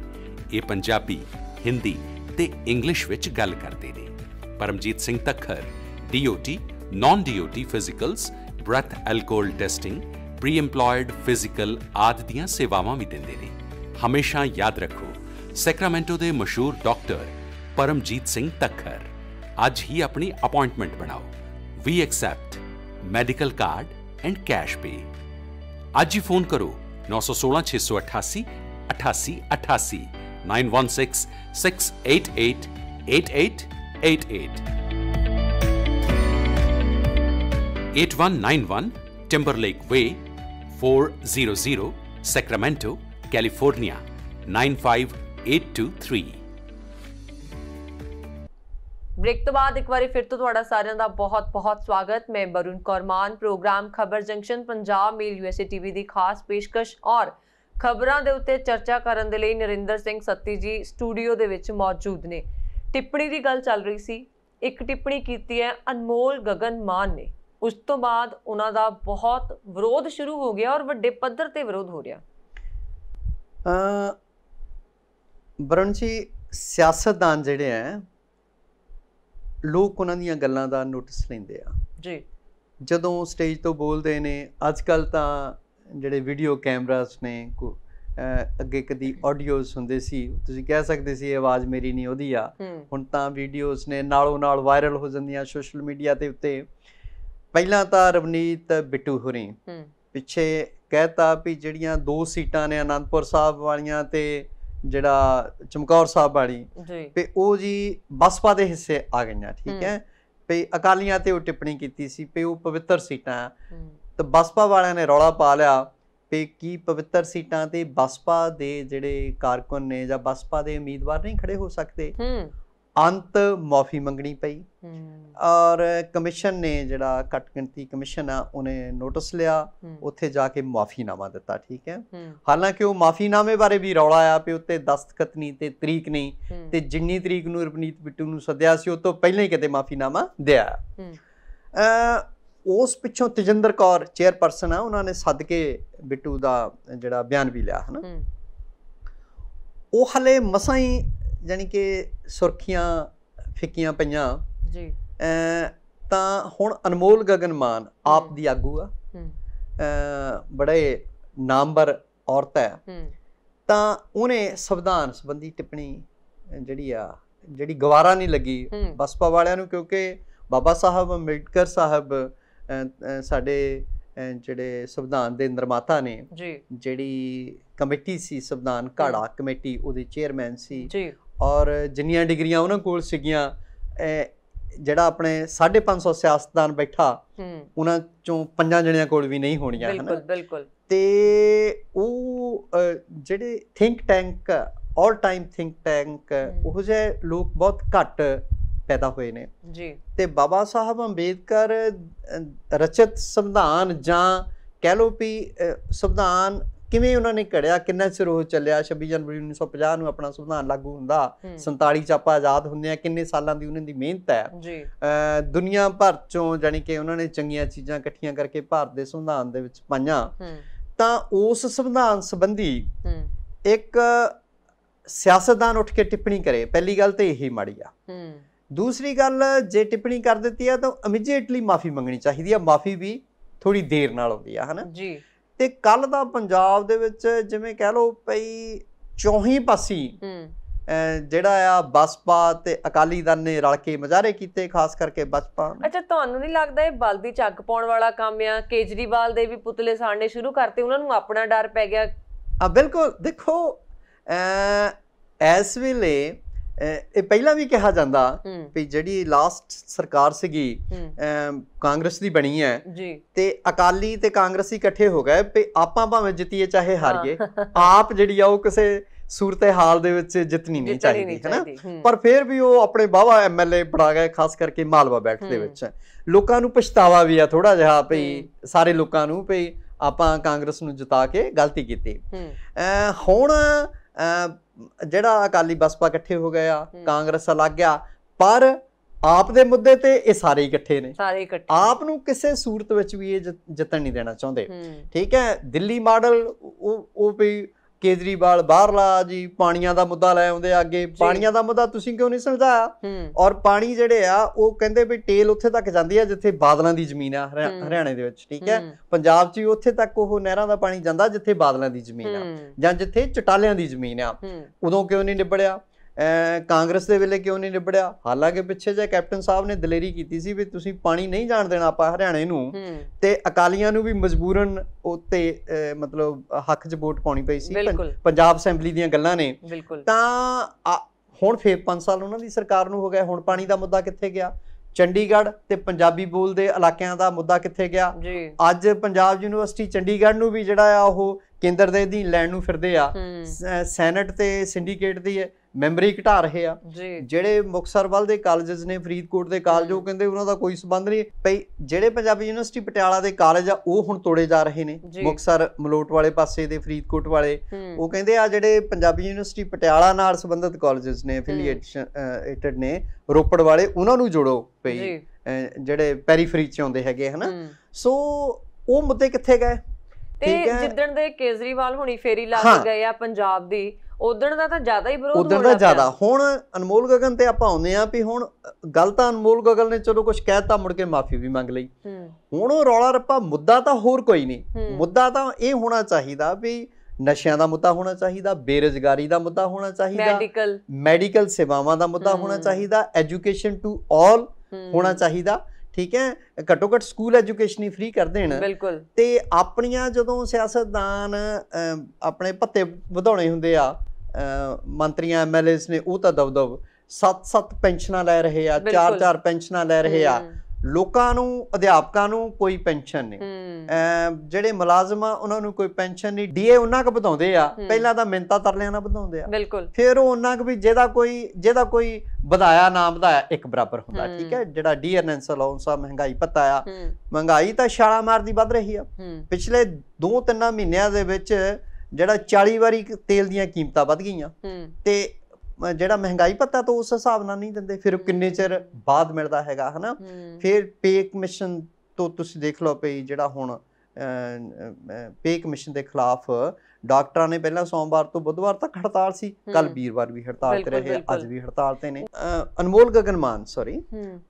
ਇਹ ਪੰਜਾਬੀ ਹਿੰਦੀ ਤੇ ਇੰਗਲਿਸ਼ ਵਿੱਚ ਗੱਲ ਕਰਦੇ ਨੇ Paramjit Singh Takhar DOT non DOT physicals breath alcohol testing pre employed physical ਆਦਿ ਦੀਆਂ ਸੇਵਾਵਾਂ ਵੀ ਦਿੰਦੇ ਨੇ ਹਮੇਸ਼ਾ ਯਾਦ ਰੱਖੋ ਸੈਕਰਾਮੈਂਟੋ ਦੇ ਮਸ਼ਹੂਰ ਡਾਕਟਰ ਪਰਮਜੀਤ ਸਿੰਘ ਤੱਕਰ ਅੱਜ ਹੀ ਆਪਣੀ ਅਪਾਇੰਟਮੈਂਟ ਬਣਾਓ we accept medical card and cash pay आज ही फोन करो 916 688 88 88 916 688 8888 8191 Timberlake Way 400 Sacramento, California 95823 break ਤੋਂ ਬਾਅਦ ਇੱਕ ਵਾਰੀ ਫਿਰ ਤੋਂ ਤੁਹਾਡਾ ਸਾਰਿਆਂ ਦਾ ਬਹੁਤ-ਬਹੁਤ ਸਵਾਗਤ ਮੈਂ ਬਰੁਨ ਕੌਰਮਾਨ ਪ੍ਰੋਗਰਾਮ ਖਬਰ junction Punjab mail USA TV ਦੀ ਖਾਸ ਪੇਸ਼ਕਸ਼ ਔਰ ਖਬਰਾਂ ਦੇ ਉੱਤੇ ਚਰਚਾ ਕਰਨ ਦੇ ਲਈ ਨਰਿੰਦਰ ਸਿੰਘ ਸੱਤੀ ਜੀ ਸਟੂਡੀਓ ਦੇ ਵਿੱਚ ਮੌਜੂਦ ਨੇ ਟਿੱਪਣੀ ਦੀ ਗੱਲ ਚੱਲ ਰਹੀ ਸੀ ਇੱਕ ਟਿੱਪਣੀ ਕੀਤੀ ਹੈ ਅਨਮੋਲ ਗगन ਮਾਨ ਨੇ ਉਸ ਤੋਂ ਬਾਅਦ ਉਹਨਾਂ ਦਾ ਬਹੁਤ ਵਿਰੋਧ ਸ਼ੁਰੂ ਹੋ ਗਿਆ ਔਰ ਵੱਡੇ ਪੱਧਰ ਤੇ ਵਿਰੋਧ ਹੋ ਰਿਹਾ ਅ ਬਰਨਜੀ ਸਿਆਸਤਦਾਨ ਜਿਹੜੇ ਆ ਲੋਕ ਉਹਨਾਂ ਦੀਆਂ ਗੱਲਾਂ ਦਾ ਨੋਟਿਸ ਲੈਂਦੇ ਆ ਜੀ ਜਦੋਂ ਸਟੇਜ ਤੋਂ ਬੋਲਦੇ ਨੇ ਅੱਜ ਕੱਲ ਤਾਂ ਜਿਹੜੇ ਵੀਡੀਓ ਕੈਮਰਾਸ ਨੇ ਅੱਗੇ ਕਦੀ ਆਡੀਓਸ ਹੁੰਦੇ ਸੀ ਤੁਸੀਂ ਕਹਿ ਸਕਦੇ ਸੀ ਆਵਾਜ਼ ਮੇਰੀ ਨਹੀਂ ਉਹਦੀ ਆ ਹੁਣ ਤਾਂ ਵੀਡੀਓਸ ਨੇ ਨਾਲੋਂ ਨਾਲ ਵਾਇਰਲ ਹੋ ਜਾਂਦੀਆਂ ਸੋਸ਼ਲ ਮੀਡੀਆ ਤੇ ਉੱਤੇ ਪਹਿਲਾਂ ਤਾਂ ਰਵਨੀਤ ਬਿੱਟੂ ਹੁਰੀ ਪਿੱਛੇ ਕਹਿਤਾ ਵੀ ਜਿਹੜੀਆਂ ਦੋ ਸੀਟਾਂ ਨੇ ਆਨੰਦਪੁਰ ਸਾਹਿਬ ਵਾਲੀਆਂ ਤੇ ਜਿਹੜਾ ਚਮਕੌਰ ਸਾਹਿਬ ਵਾਲੀ ਤੇ ਉਹ ਜੀ ਬਸਪਾ ਦੇ ਹਿੱਸੇ ਆ ਗਈਆਂ ਠੀਕ ਹੈ ਵੀ ਅਕਾਲੀਆਂ ਤੇ ਉਹ ਟਿੱਪਣੀ ਕੀਤੀ ਸੀ ਵੀ ਉਹ ਪਵਿੱਤਰ ਸੀਟਾਂ ਤੇ ਬਸਪਾ ਵਾਲਿਆਂ ਨੇ ਰੌਲਾ ਪਾ ਲਿਆ ਵੀ ਕੀ ਪਵਿੱਤਰ ਸੀਟਾਂ ਤੇ ਬਸਪਾ ਦੇ ਜਿਹੜੇ ਕਾਰਕੁਨ ਨੇ ਜਾਂ ਬਸਪਾ ਦੇ ਉਮੀਦਵਾਰ ਨਹੀਂ ਖੜੇ ਹੋ ਸਕਦੇ ਹੂੰ ਅੰਤ ਮਾਫੀ ਮੰਗਣੀ ਪਈ ਔਰ ਕਮਿਸ਼ਨ ਨੇ ਜਿਹੜਾ ਘੱਟ ਗਿਣਤੀ ਕਮਿਸ਼ਨ ਆ ਉਹਨੇ ਨੋਟਿਸ ਲਿਆ ਉੱਥੇ ਜਾ ਕੇ ਮਾਫੀਨਾਮਾ ਦਿੱਤਾ ਠੀਕ ਹੈ ਹਾਲਾਂਕਿ ਉਹ ਮਾਫੀਨਾਮੇ ਬਾਰੇ ਵੀ ਰੌਲਾ ਆਇਆ ਪਈ ਉੱਤੇ ਦਸਤਖਤ ਨਹੀਂ ਤੇ ਤਰੀਕ ਨਹੀਂ ਤੇ ਜਿੰਨੀ ਤਰੀਕ ਨੂੰ ਰਪਨੀਤ ਬਿੱਟੂ ਨੂੰ ਸੱਦਿਆ ਸੀ ਉਹ ਤੋਂ ਪਹਿਲਾਂ ਹੀ ਕਿਤੇ ਮਾਫੀਨਾਮਾ ਦਿਆ ਅ ਉਸ ਪਿੱਛੋਂ ਤਜਿੰਦਰ ਕੌਰ ਚੇਅਰਪਰਸਨ ਆ ਉਹਨਾਂ ਨੇ ਸੱਦ ਕੇ ਬਿੱਟੂ ਦਾ ਜਿਹੜਾ ਬਿਆਨ ਵੀ ਲਿਆ ਹਨਾ ਉਹ ਹਲੇ ਮਸਾਂ ਹੀ ਜਾਨੀ ਕਿ ਸੁਰਖੀਆਂ ਫਿੱਕੀਆਂ ਪਈਆਂ ਜੀ ਅ ਤਾਂ ਹੁਣ ਅਨਮੋਲ ਗਗਨਮਾਨ ਆਪ ਦੀ ਆਗੂ ਆ ਅ ਬੜੇ ਨਾਮਵਰ ਔਰਤ ਹੈ ਤਾਂ ਉਹਨੇ ਸੰਵਿਧਾਨ ਸੰਬੰਧੀ ਟਿੱਪਣੀ ਜਿਹੜੀ ਆ ਜਿਹੜੀ ਗਵਾਰਾ ਨਹੀਂ ਲੱਗੀ ਬਸਪਾ ਵਾਲਿਆਂ ਨੂੰ ਕਿਉਂਕਿ ਬਾਬਾ ਸਾਹਿਬ ਮਿਲਟਕਰ ਸਾਹਿਬ ਸਾਡੇ ਜਿਹੜੇ ਸੰਵਿਧਾਨ ਦੇ ਨਿਰਮਾਤਾ ਨੇ ਜਿਹੜੀ ਕਮੇਟੀ ਸੀ ਸੰਵਿਧਾਨ ਘਾੜਾ ਕਮੇਟੀ ਉਹਦੇ ਚੇਅਰਮੈਨ ਸੀ ਔਰ ਜਿੰਨੀਆਂ ਡਿਗਰੀਆਂ ਉਹਨਾਂ ਕੋਲ ਸੀਗੀਆਂ ਜਿਹੜਾ ਆਪਣੇ 550 ਸਿਆਸਤਦਾਨ ਬੈਠਾ ਉਹਨਾਂ ਚੋਂ ਪੰਜਾਂ ਜਣਿਆਂ ਕੋਲ ਵੀ ਨਹੀਂ ਹੋਣੀਆਂ ਹਨ ਬਿਲਕੁਲ ਬਿਲਕੁਲ ਤੇ ਉਹ ਜਿਹੜੇ think tank all time think tank ਉਹ ਜੇ ਲੋਕ ਬਹੁਤ ਘੱਟ ਪੈਦਾ ਹੋਏ ਨੇ ਜੀ ਤੇ ਬਾਬਾ ਸਾਹਿਬ ਅੰਬੇਦਕਰ ਰਚਿਤ ਸੰਵਿਧਾਨ ਜਾਂ ਕਹਿ ਲੋ ਵੀ ਸੰਵਿਧਾਨ ਕਿਵੇਂ ਉਹਨਾਂ ਨੇ ਘੜਿਆ ਕਿੰਨਾ ਚਿਰ ਉਹ ਚੱਲਿਆ 26 ਜਨਵਰੀ 1950 ਨੂੰ ਆਪਣਾ ਸੰਵਿਧਾਨ ਲਾਗੂ ਹੁੰਦਾ 47 ਚ ਆਪਾਂ ਆਜ਼ਾਦ ਹੁੰਦੇ ਆ ਕਿੰਨੇ ਸਾਲਾਂ ਦੀ ਉਹਨਾਂ ਦੀ ਮਿਹਨਤ ਹੈ ਜੀ ਦੁਨੀਆ ਭਰ ਚੋਂ ਜਾਨੀ ਕਿ ਉਹਨਾਂ ਨੇ ਚੰਗੀਆਂ ਚੀਜ਼ਾਂ ਇਕੱਠੀਆਂ ਕਰਕੇ ਭਾਰਤ ਦੇ ਸੰਵਿਧਾਨ ਦੇ ਵਿੱਚ ਪਾਈਆਂ ਤਾਂ ਉਸ ਸੰਵਿਧਾਨ ਸੰਬੰਧੀ ਇੱਕ ਸਿਆਸਤਦਾਨ ਉੱਠ ਕੇ ਟਿੱਪਣੀ ਕਰੇ ਪਹਿਲੀ ਗੱਲ ਤੇ ਇਹੀ ਮਾੜੀ ਆ ਦੂਸਰੀ ਗੱਲ ਜੇ ਟਿੱਪਣੀ ਕਰ ਦਿੱਤੀ ਆ ਤਾਂ ਇਮੀਡੀਏਟਲੀ ਮਾਫੀ ਮੰਗਣੀ ਚਾਹੀਦੀ ਆ ਮਾਫੀ ਵੀ ਥੋੜੀ ਦੇਰ ਨਾਲ ਹੁੰਦੀ ਆ ਹਨਾ ਜੀ ਤੇ ਕੱਲ ਦਾ ਪੰਜਾਬ ਦੇ ਵਿੱਚ ਜਿਵੇਂ ਕਹਿ ਲਓ ਪਈ ਚੌਹੀ ਪਾਸੀ ਜਿਹੜਾ ਆ ਬਸਪਾ ਤੇ ਅਕਾਲੀ ਦਲ ਨੇ ਰਲ ਕੇ ਮਜ਼ਾਰੇ ਕੀਤੇ ਖਾਸ ਕਰਕੇ ਬਸਪਾ ਅੱਛਾ ਤੁਹਾਨੂੰ ਨਹੀਂ ਲੱਗਦਾ ਇਹ ਬਲ ਦੀ ਚੱਕ ਪਾਉਣ ਵਾਲਾ ਕੰਮ ਆ ਕੇਜਰੀਵਾਲ ਦੇ ਵੀ ਪੁਤਲੇ ਸਾੜਨੇ ਸ਼ੁਰੂ ਕਰਤੇ ਉਹਨਾਂ ਨੂੰ ਆਪਣਾ ਡਰ ਪੈ ਗਿਆ ਆ ਬਿਲਕੁਲ ਦੇਖੋ ਐਸ ਵੇਲੇ ਇਹ ਪਹਿਲਾਂ ਵੀ ਕਿਹਾ ਜਾਂਦਾ ਵੀ ਜਿਹੜੀ ਲਾਸਟ ਸਰਕਾਰ ਸੀਗੀ ਕਾਂਗਰਸ ਦੀ ਬਣੀ ਹੈ ਤੇ ਅਕਾਲੀ ਤੇ ਕਾਂਗਰਸੀ ਇਕੱਠੇ ਹੋ ਗਏ ਵੀ ਆਪਾਂ ਭਾਵੇਂ ਜਿੱਤੀਏ ਚਾਹੇ ਹਾਰੀਏ ਆਪ ਜਿਹੜੀ ਆ ਉਹ ਕਿਸੇ ਸੂਰਤ ਹਾਲ ਦੇ ਵਿੱਚ ਜਿੱਤਣੀ ਨਹੀਂ ਚਾਹੀਦੀ ਹੈ ਨਾ ਪਰ ਫਿਰ ਵੀ ਉਹ ਆਪਣੇ ਬਾਵਾ ਐਮਐਲਏ ਬਣਾ ਗਏ ਖਾਸ ਕਰਕੇ ਮਾਲਵਾ ਬੈਠ ਦੇ ਵਿੱਚ ਲੋਕਾਂ ਨੂੰ ਪਛਤਾਵਾ ਵੀ ਆ ਥੋੜਾ ਜਿਹਾ ਭਈ ਸਾਰੇ ਲੋਕਾਂ ਨੂੰ ਭਈ ਆਪਾਂ ਕਾਂਗਰਸ ਨੂੰ ਜਿਤਾ ਕੇ ਗਲਤੀ ਕੀਤੀ ਹੁਣ ਜਿਹੜਾ ਅਕਾਲੀ ਬਸਪਾ ਇਕੱਠੇ ਹੋ ਗਏ ਆ ਕਾਂਗਰਸ ਅਲੱਗ ਗਿਆ ਪਰ ਆਪ ਦੇ ਮੁੱਦੇ ਤੇ ਇਹ ਸਾਰੇ ਇਕੱਠੇ ਨੇ ਸਾਰੇ ਇਕੱਠੇ ਆਪ ਨੂੰ ਕਿਸੇ ਸੂਰਤ ਵਿੱਚ ਵੀ ਇਹ ਜਿੱਤਣ ਨਹੀਂ ਦੇਣਾ ਚਾਹੁੰਦੇ ਠੀਕ ਹੈ ਦਿੱਲੀ ਮਾਡਲ ਉਹ ਉਹ ਵੀ ਕੇਜਰੀਵਾਲ ਬਾਹਰਲਾ ਜੀ ਪਾਣੀਆਂ ਦਾ ਮੁੱਦਾ ਲੈ ਆਉਂਦੇ ਆ ਅੱਗੇ ਪਾਣੀਆਂ ਦਾ ਮੁੱਦਾ ਤੁਸੀਂ ਕਿਉਂ ਨਹੀਂ ਸਮਝਾਇਆ ਔਰ ਪਾਣੀ ਜਿਹੜੇ ਆ ਉਹ ਕਹਿੰਦੇ ਵੀ ਟੇਲ ਉੱਥੇ ਤੱਕ ਜਾਂਦੀ ਆ ਜਿੱਥੇ ਬਾਦਲਾਂ ਦੀ ਜ਼ਮੀਨ ਆ ਹਰਿਆਣੇ ਦੇ ਵਿੱਚ ਠੀਕ ਹੈ ਪੰਜਾਬ 'ਚ ਵੀ ਉੱਥੇ ਤੱਕ ਉਹ ਨਹਿਰਾਂ ਦਾ ਪਾਣੀ ਜਾਂਦਾ ਜਿੱਥੇ ਬਾਦਲਾਂ ਦੀ ਜ਼ਮੀਨ ਆ ਜਾਂ ਜਿੱਥੇ ਚਟਾਲਿਆਂ ਦੀ ਜ਼ਮੀਨ ਆ ਉਦੋਂ ਕਿਉਂ ਨਹੀਂ ਨਿਬੜਿਆ ਕਾਂਗਰਸ ਦੇ ਵੇਲੇ ਕਿਉਂ ਨਹੀਂ ਨਿਬੜਿਆ ਹਾਲਾਂਕਿ ਪਿੱਛੇ ਜੇ ਕੈਪਟਨ ਸਾਹਿਬ ਨੇ ਦਲੇਰੀ ਕੀਤੀ ਸੀ ਵੀ ਤੁਸੀਂ ਪਾਣੀ ਨਹੀਂ ਜਾਣ ਦੇਣਾ ਆਪਾਂ ਹਰਿਆਣੇ ਨੂੰ ਤੇ ਅਕਾਲੀਆਂ ਨੂੰ ਵੀ ਮਜਬੂਰਨ ਉੱਤੇ ਮਤਲਬ ਹੱਕ 'ਚ ਵੋਟ ਪਾਉਣੀ ਪਈ ਸੀ ਪੰਜਾਬ ਅਸੈਂਬਲੀ ਦੀਆਂ ਗੱਲਾਂ ਨੇ ਤਾਂ ਹੁਣ ਫੇਰ 5 ਸਾਲ ਉਹਨਾਂ ਦੀ ਸਰਕਾਰ ਨੂੰ ਹੋ ਗਿਆ ਹੁਣ ਪਾਣੀ ਦਾ ਮੁੱਦਾ ਕਿੱਥੇ ਗਿਆ ਚੰਡੀਗੜ੍ਹ ਤੇ ਪੰਜਾਬੀ ਬੋਲਦੇ ਇਲਾਕਿਆਂ ਦਾ ਮੁੱਦਾ ਕਿੱਥੇ ਗਿਆ ਅੱਜ ਪੰਜਾਬ ਯੂਨੀਵਰਸਿਟੀ ਚੰਡੀਗੜ੍ਹ ਨੂੰ ਵੀ ਜਿਹੜਾ ਆ ਉਹ ਕੇਂਦਰ ਦੇ ਦੀ ਲੈਣ ਨੂੰ ਫਿਰਦੇ ਆ ਸੈਨੇਟ ਤੇ ਸਿੰਡੀਕੇਟ ਦੀ ਹੈ ਮੈਮਰੀ ਘਟਾ ਰਹੇ ਆ ਜਿਹੜੇ ਮੁਕਸਰ ਵੱਲ ਦੇ ਕਾਲਜਸ ਨੇ ਫਰੀਦਕੋਟ ਦੇ ਕਾਲਜ ਉਹ ਕਹਿੰਦੇ ਉਹਨਾਂ ਦਾ ਕੋਈ ਸਬੰਧ ਨਹੀਂ ਭਈ ਜਿਹੜੇ ਪੰਜਾਬੀ ਯੂਨੀਵਰਸਿਟੀ ਪਟਿਆਲਾ ਦੇ ਕਾਲਜ ਆ ਉਹ ਹੁਣ ਤੋੜੇ ਜਾ ਰਹੇ ਨੇ ਮੁਕਸਰ ਮਲੋਟ ਵਾਲੇ ਪਾਸੇ ਦੇ ਫਰੀਦਕੋਟ ਵਾਲੇ ਉਹ ਕਹਿੰਦੇ ਆ ਜਿਹੜੇ ਪੰਜਾਬੀ ਯੂਨੀਵਰਸਿਟੀ ਪਟਿਆਲਾ ਨਾਲ ਸੰਬੰਧਿਤ ਕਾਲਜਸ ਨੇ ਅਫੀਲੀਏਟਡ ਨੇ ਰੋਪੜ ਵਾਲੇ ਉਹਨਾਂ ਨੂੰ ਜੋੜੋ ਭਈ ਜਿਹੜੇ ਪੈਰੀਫਰੀ ਚ ਆਉਂਦੇ ਹੈਗੇ ਹਨਾ ਸੋ ਉਹ ਮੁੱਦੇ ਕਿੱਥੇ ਗਏ ਤੇ ਜਿੱਦਣ ਦੇ ਕੇਜਰੀਵਾਲ ਹੁਣੀ ਫੇਰੀ ਲੱਗ ਗਏ ਆ ਪੰਜਾਬ ਦੀ ਉਦੋਂ ਦਾ ਤਾਂ ਜ਼ਿਆਦਾ ਹੀ ਵਿਰੋਧ ਉਦੋਂ ਦਾ ਜ਼ਿਆਦਾ ਹੁਣ ਅਨਮੋਲ ਗਗਨ ਤੇ ਆਪਾਂ ਆਉਂਦੇ ਆ ਵੀ ਹੁਣ ਗਲਤਾਂ ਅਨਮੋਲ ਗਗਨ ਨੇ ਚਲੋ ਕੁਝ ਕਹਿਤਾ ਮੁੜ ਕੇ ਮਾਫੀ ਵੀ ਮੰਗ ਲਈ ਹੁਣ ਉਹ ਰੌਲਾ ਰੱਪਾ ਮੁੱਦਾ ਤਾਂ ਹੋਰ ਕੋਈ ਨਹੀਂ ਮੁੱਦਾ ਤਾਂ ਇਹ ਹੋਣਾ ਚਾਹੀਦਾ ਵੀ ਨਸ਼ਿਆਂ ਦਾ ਮੁੱਦਾ ਹੋਣਾ ਚਾਹੀਦਾ ਬੇਰੋਜ਼ਗਾਰੀ ਦਾ ਮੁੱਦਾ ਹੋਣਾ ਚਾਹੀਦਾ ਮੈਡੀਕਲ ਮੈਡੀਕਲ ਸੇਵਾਵਾਂ ਦਾ ਮੁੱਦਾ ਹੋਣਾ ਚਾਹੀਦਾ ਐਜੂਕੇਸ਼ਨ ਟੂ ਆਲ ਹੋਣਾ ਚਾਹੀਦਾ ਠੀਕ ਹੈ ਘੱਟੋ ਘੱਟ ਸਕੂਲ ਐਜੂਕੇਸ਼ਨ ਹੀ ਫ੍ਰੀ ਕਰ ਦੇਣ ਬਿਲਕੁਲ ਤੇ ਆਪਣੀਆਂ ਜਦੋਂ ਸਿਆਸਤਦਾਨ ਆਪਣੇ ਭੱਤੇ ਵਧਾਉਣੇ ਹੁੰਦੇ ਆ ਮੰਤਰੀਆਂ ਐਮਐਲਏਸ ਨੇ ਉਹ ਤਾਂ ਦਬਦਬ 7-7 ਪੈਨਸ਼ਨਾਂ ਲੈ ਰਹੇ ਆ 4-4 ਪੈਨਸ਼ਨਾਂ ਲੈ ਰਹੇ ਆ ਲੋਕਾਂ ਨੂੰ ਅਧਿਆਪਕਾਂ ਨੂੰ ਕੋਈ ਪੈਨਸ਼ਨ ਨਹੀਂ ਜਿਹੜੇ ਮੁਲਾਜ਼ਮ ਆ ਉਹਨਾਂ ਨੂੰ ਕੋਈ ਪੈਨਸ਼ਨ ਨਹੀਂ ਡੀਏ ਉਹਨਾਂ ਕੋ ਵਧਾਉਂਦੇ ਆ ਪਹਿਲਾਂ ਤਾਂ ਮਿੰਤਾ ਤਰਲਿਆਂ ਨਾਲ ਵਧਾਉਂਦੇ ਆ ਬਿਲਕੁਲ ਫਿਰ ਉਹ ਉਹਨਾਂ ਕੋ ਵੀ ਜਿਹਦਾ ਕੋਈ ਜਿਹਦਾ ਕੋਈ ਵਧਾਇਆ ਨਾ ਵਧਾਇਆ ਇੱਕ ਬਰਾਬਰ ਹੁੰਦਾ ਠੀਕ ਹੈ ਜਿਹੜਾ ਡੀਅਰਨੈਂਸ ਅਲਾਉਂਸ ਆ ਮਹਿੰਗਾਈ ਪਤਾ ਆ ਮਹਿੰਗਾਈ ਤਾਂ ਛਾਲਾ ਮਾਰਦੀ ਵੱਧ ਰਹੀ ਆ ਪਿਛਲੇ 2-3 ਮਹੀਨਿਆਂ ਦੇ ਵਿੱਚ ਜਿਹੜਾ 40 ਵਾਰੀ ਤੇਲ ਦੀਆਂ ਕੀਮਤਾਂ ਵਧ ਗਈਆਂ ਤੇ ਜਿਹੜਾ ਮਹਿੰਗਾਈ ਪੱਤਾ ਤੋਂ ਉਸ ਹਿਸਾਬ ਨਾਲ ਨਹੀਂ ਦਿੰਦੇ ਫਿਰ ਕਿੰਨੇ ਚਿਰ ਬਾਅਦ ਮਿਲਦਾ ਹੈਗਾ ਹਨਾ ਫਿਰ ਪੇ ਕਮਿਸ਼ਨ ਤੋਂ ਤੁਸੀਂ ਦੇਖ ਲਓ ਭਈ ਜਿਹੜਾ ਹੁਣ ਪੇ ਕਮਿਸ਼ਨ ਦੇ ਖਿਲਾਫ ਡਾਕਟਰਾਂ ਨੇ ਪਹਿਲਾਂ ਸੋਮਵਾਰ ਤੋਂ ਬੁੱਧਵਾਰ ਤੱਕ ਹੜਤਾਲ ਸੀ ਕੱਲ ਵੀਰਵਾਰ ਵੀ ਹੜਤਾਲ ਤੇ ਰਹੇ ਅੱਜ ਵੀ ਹੜਤਾਲ ਤੇ ਨੇ ਅਨਮੋਲ ਗਗਨਮਾਨ ਸੌਰੀ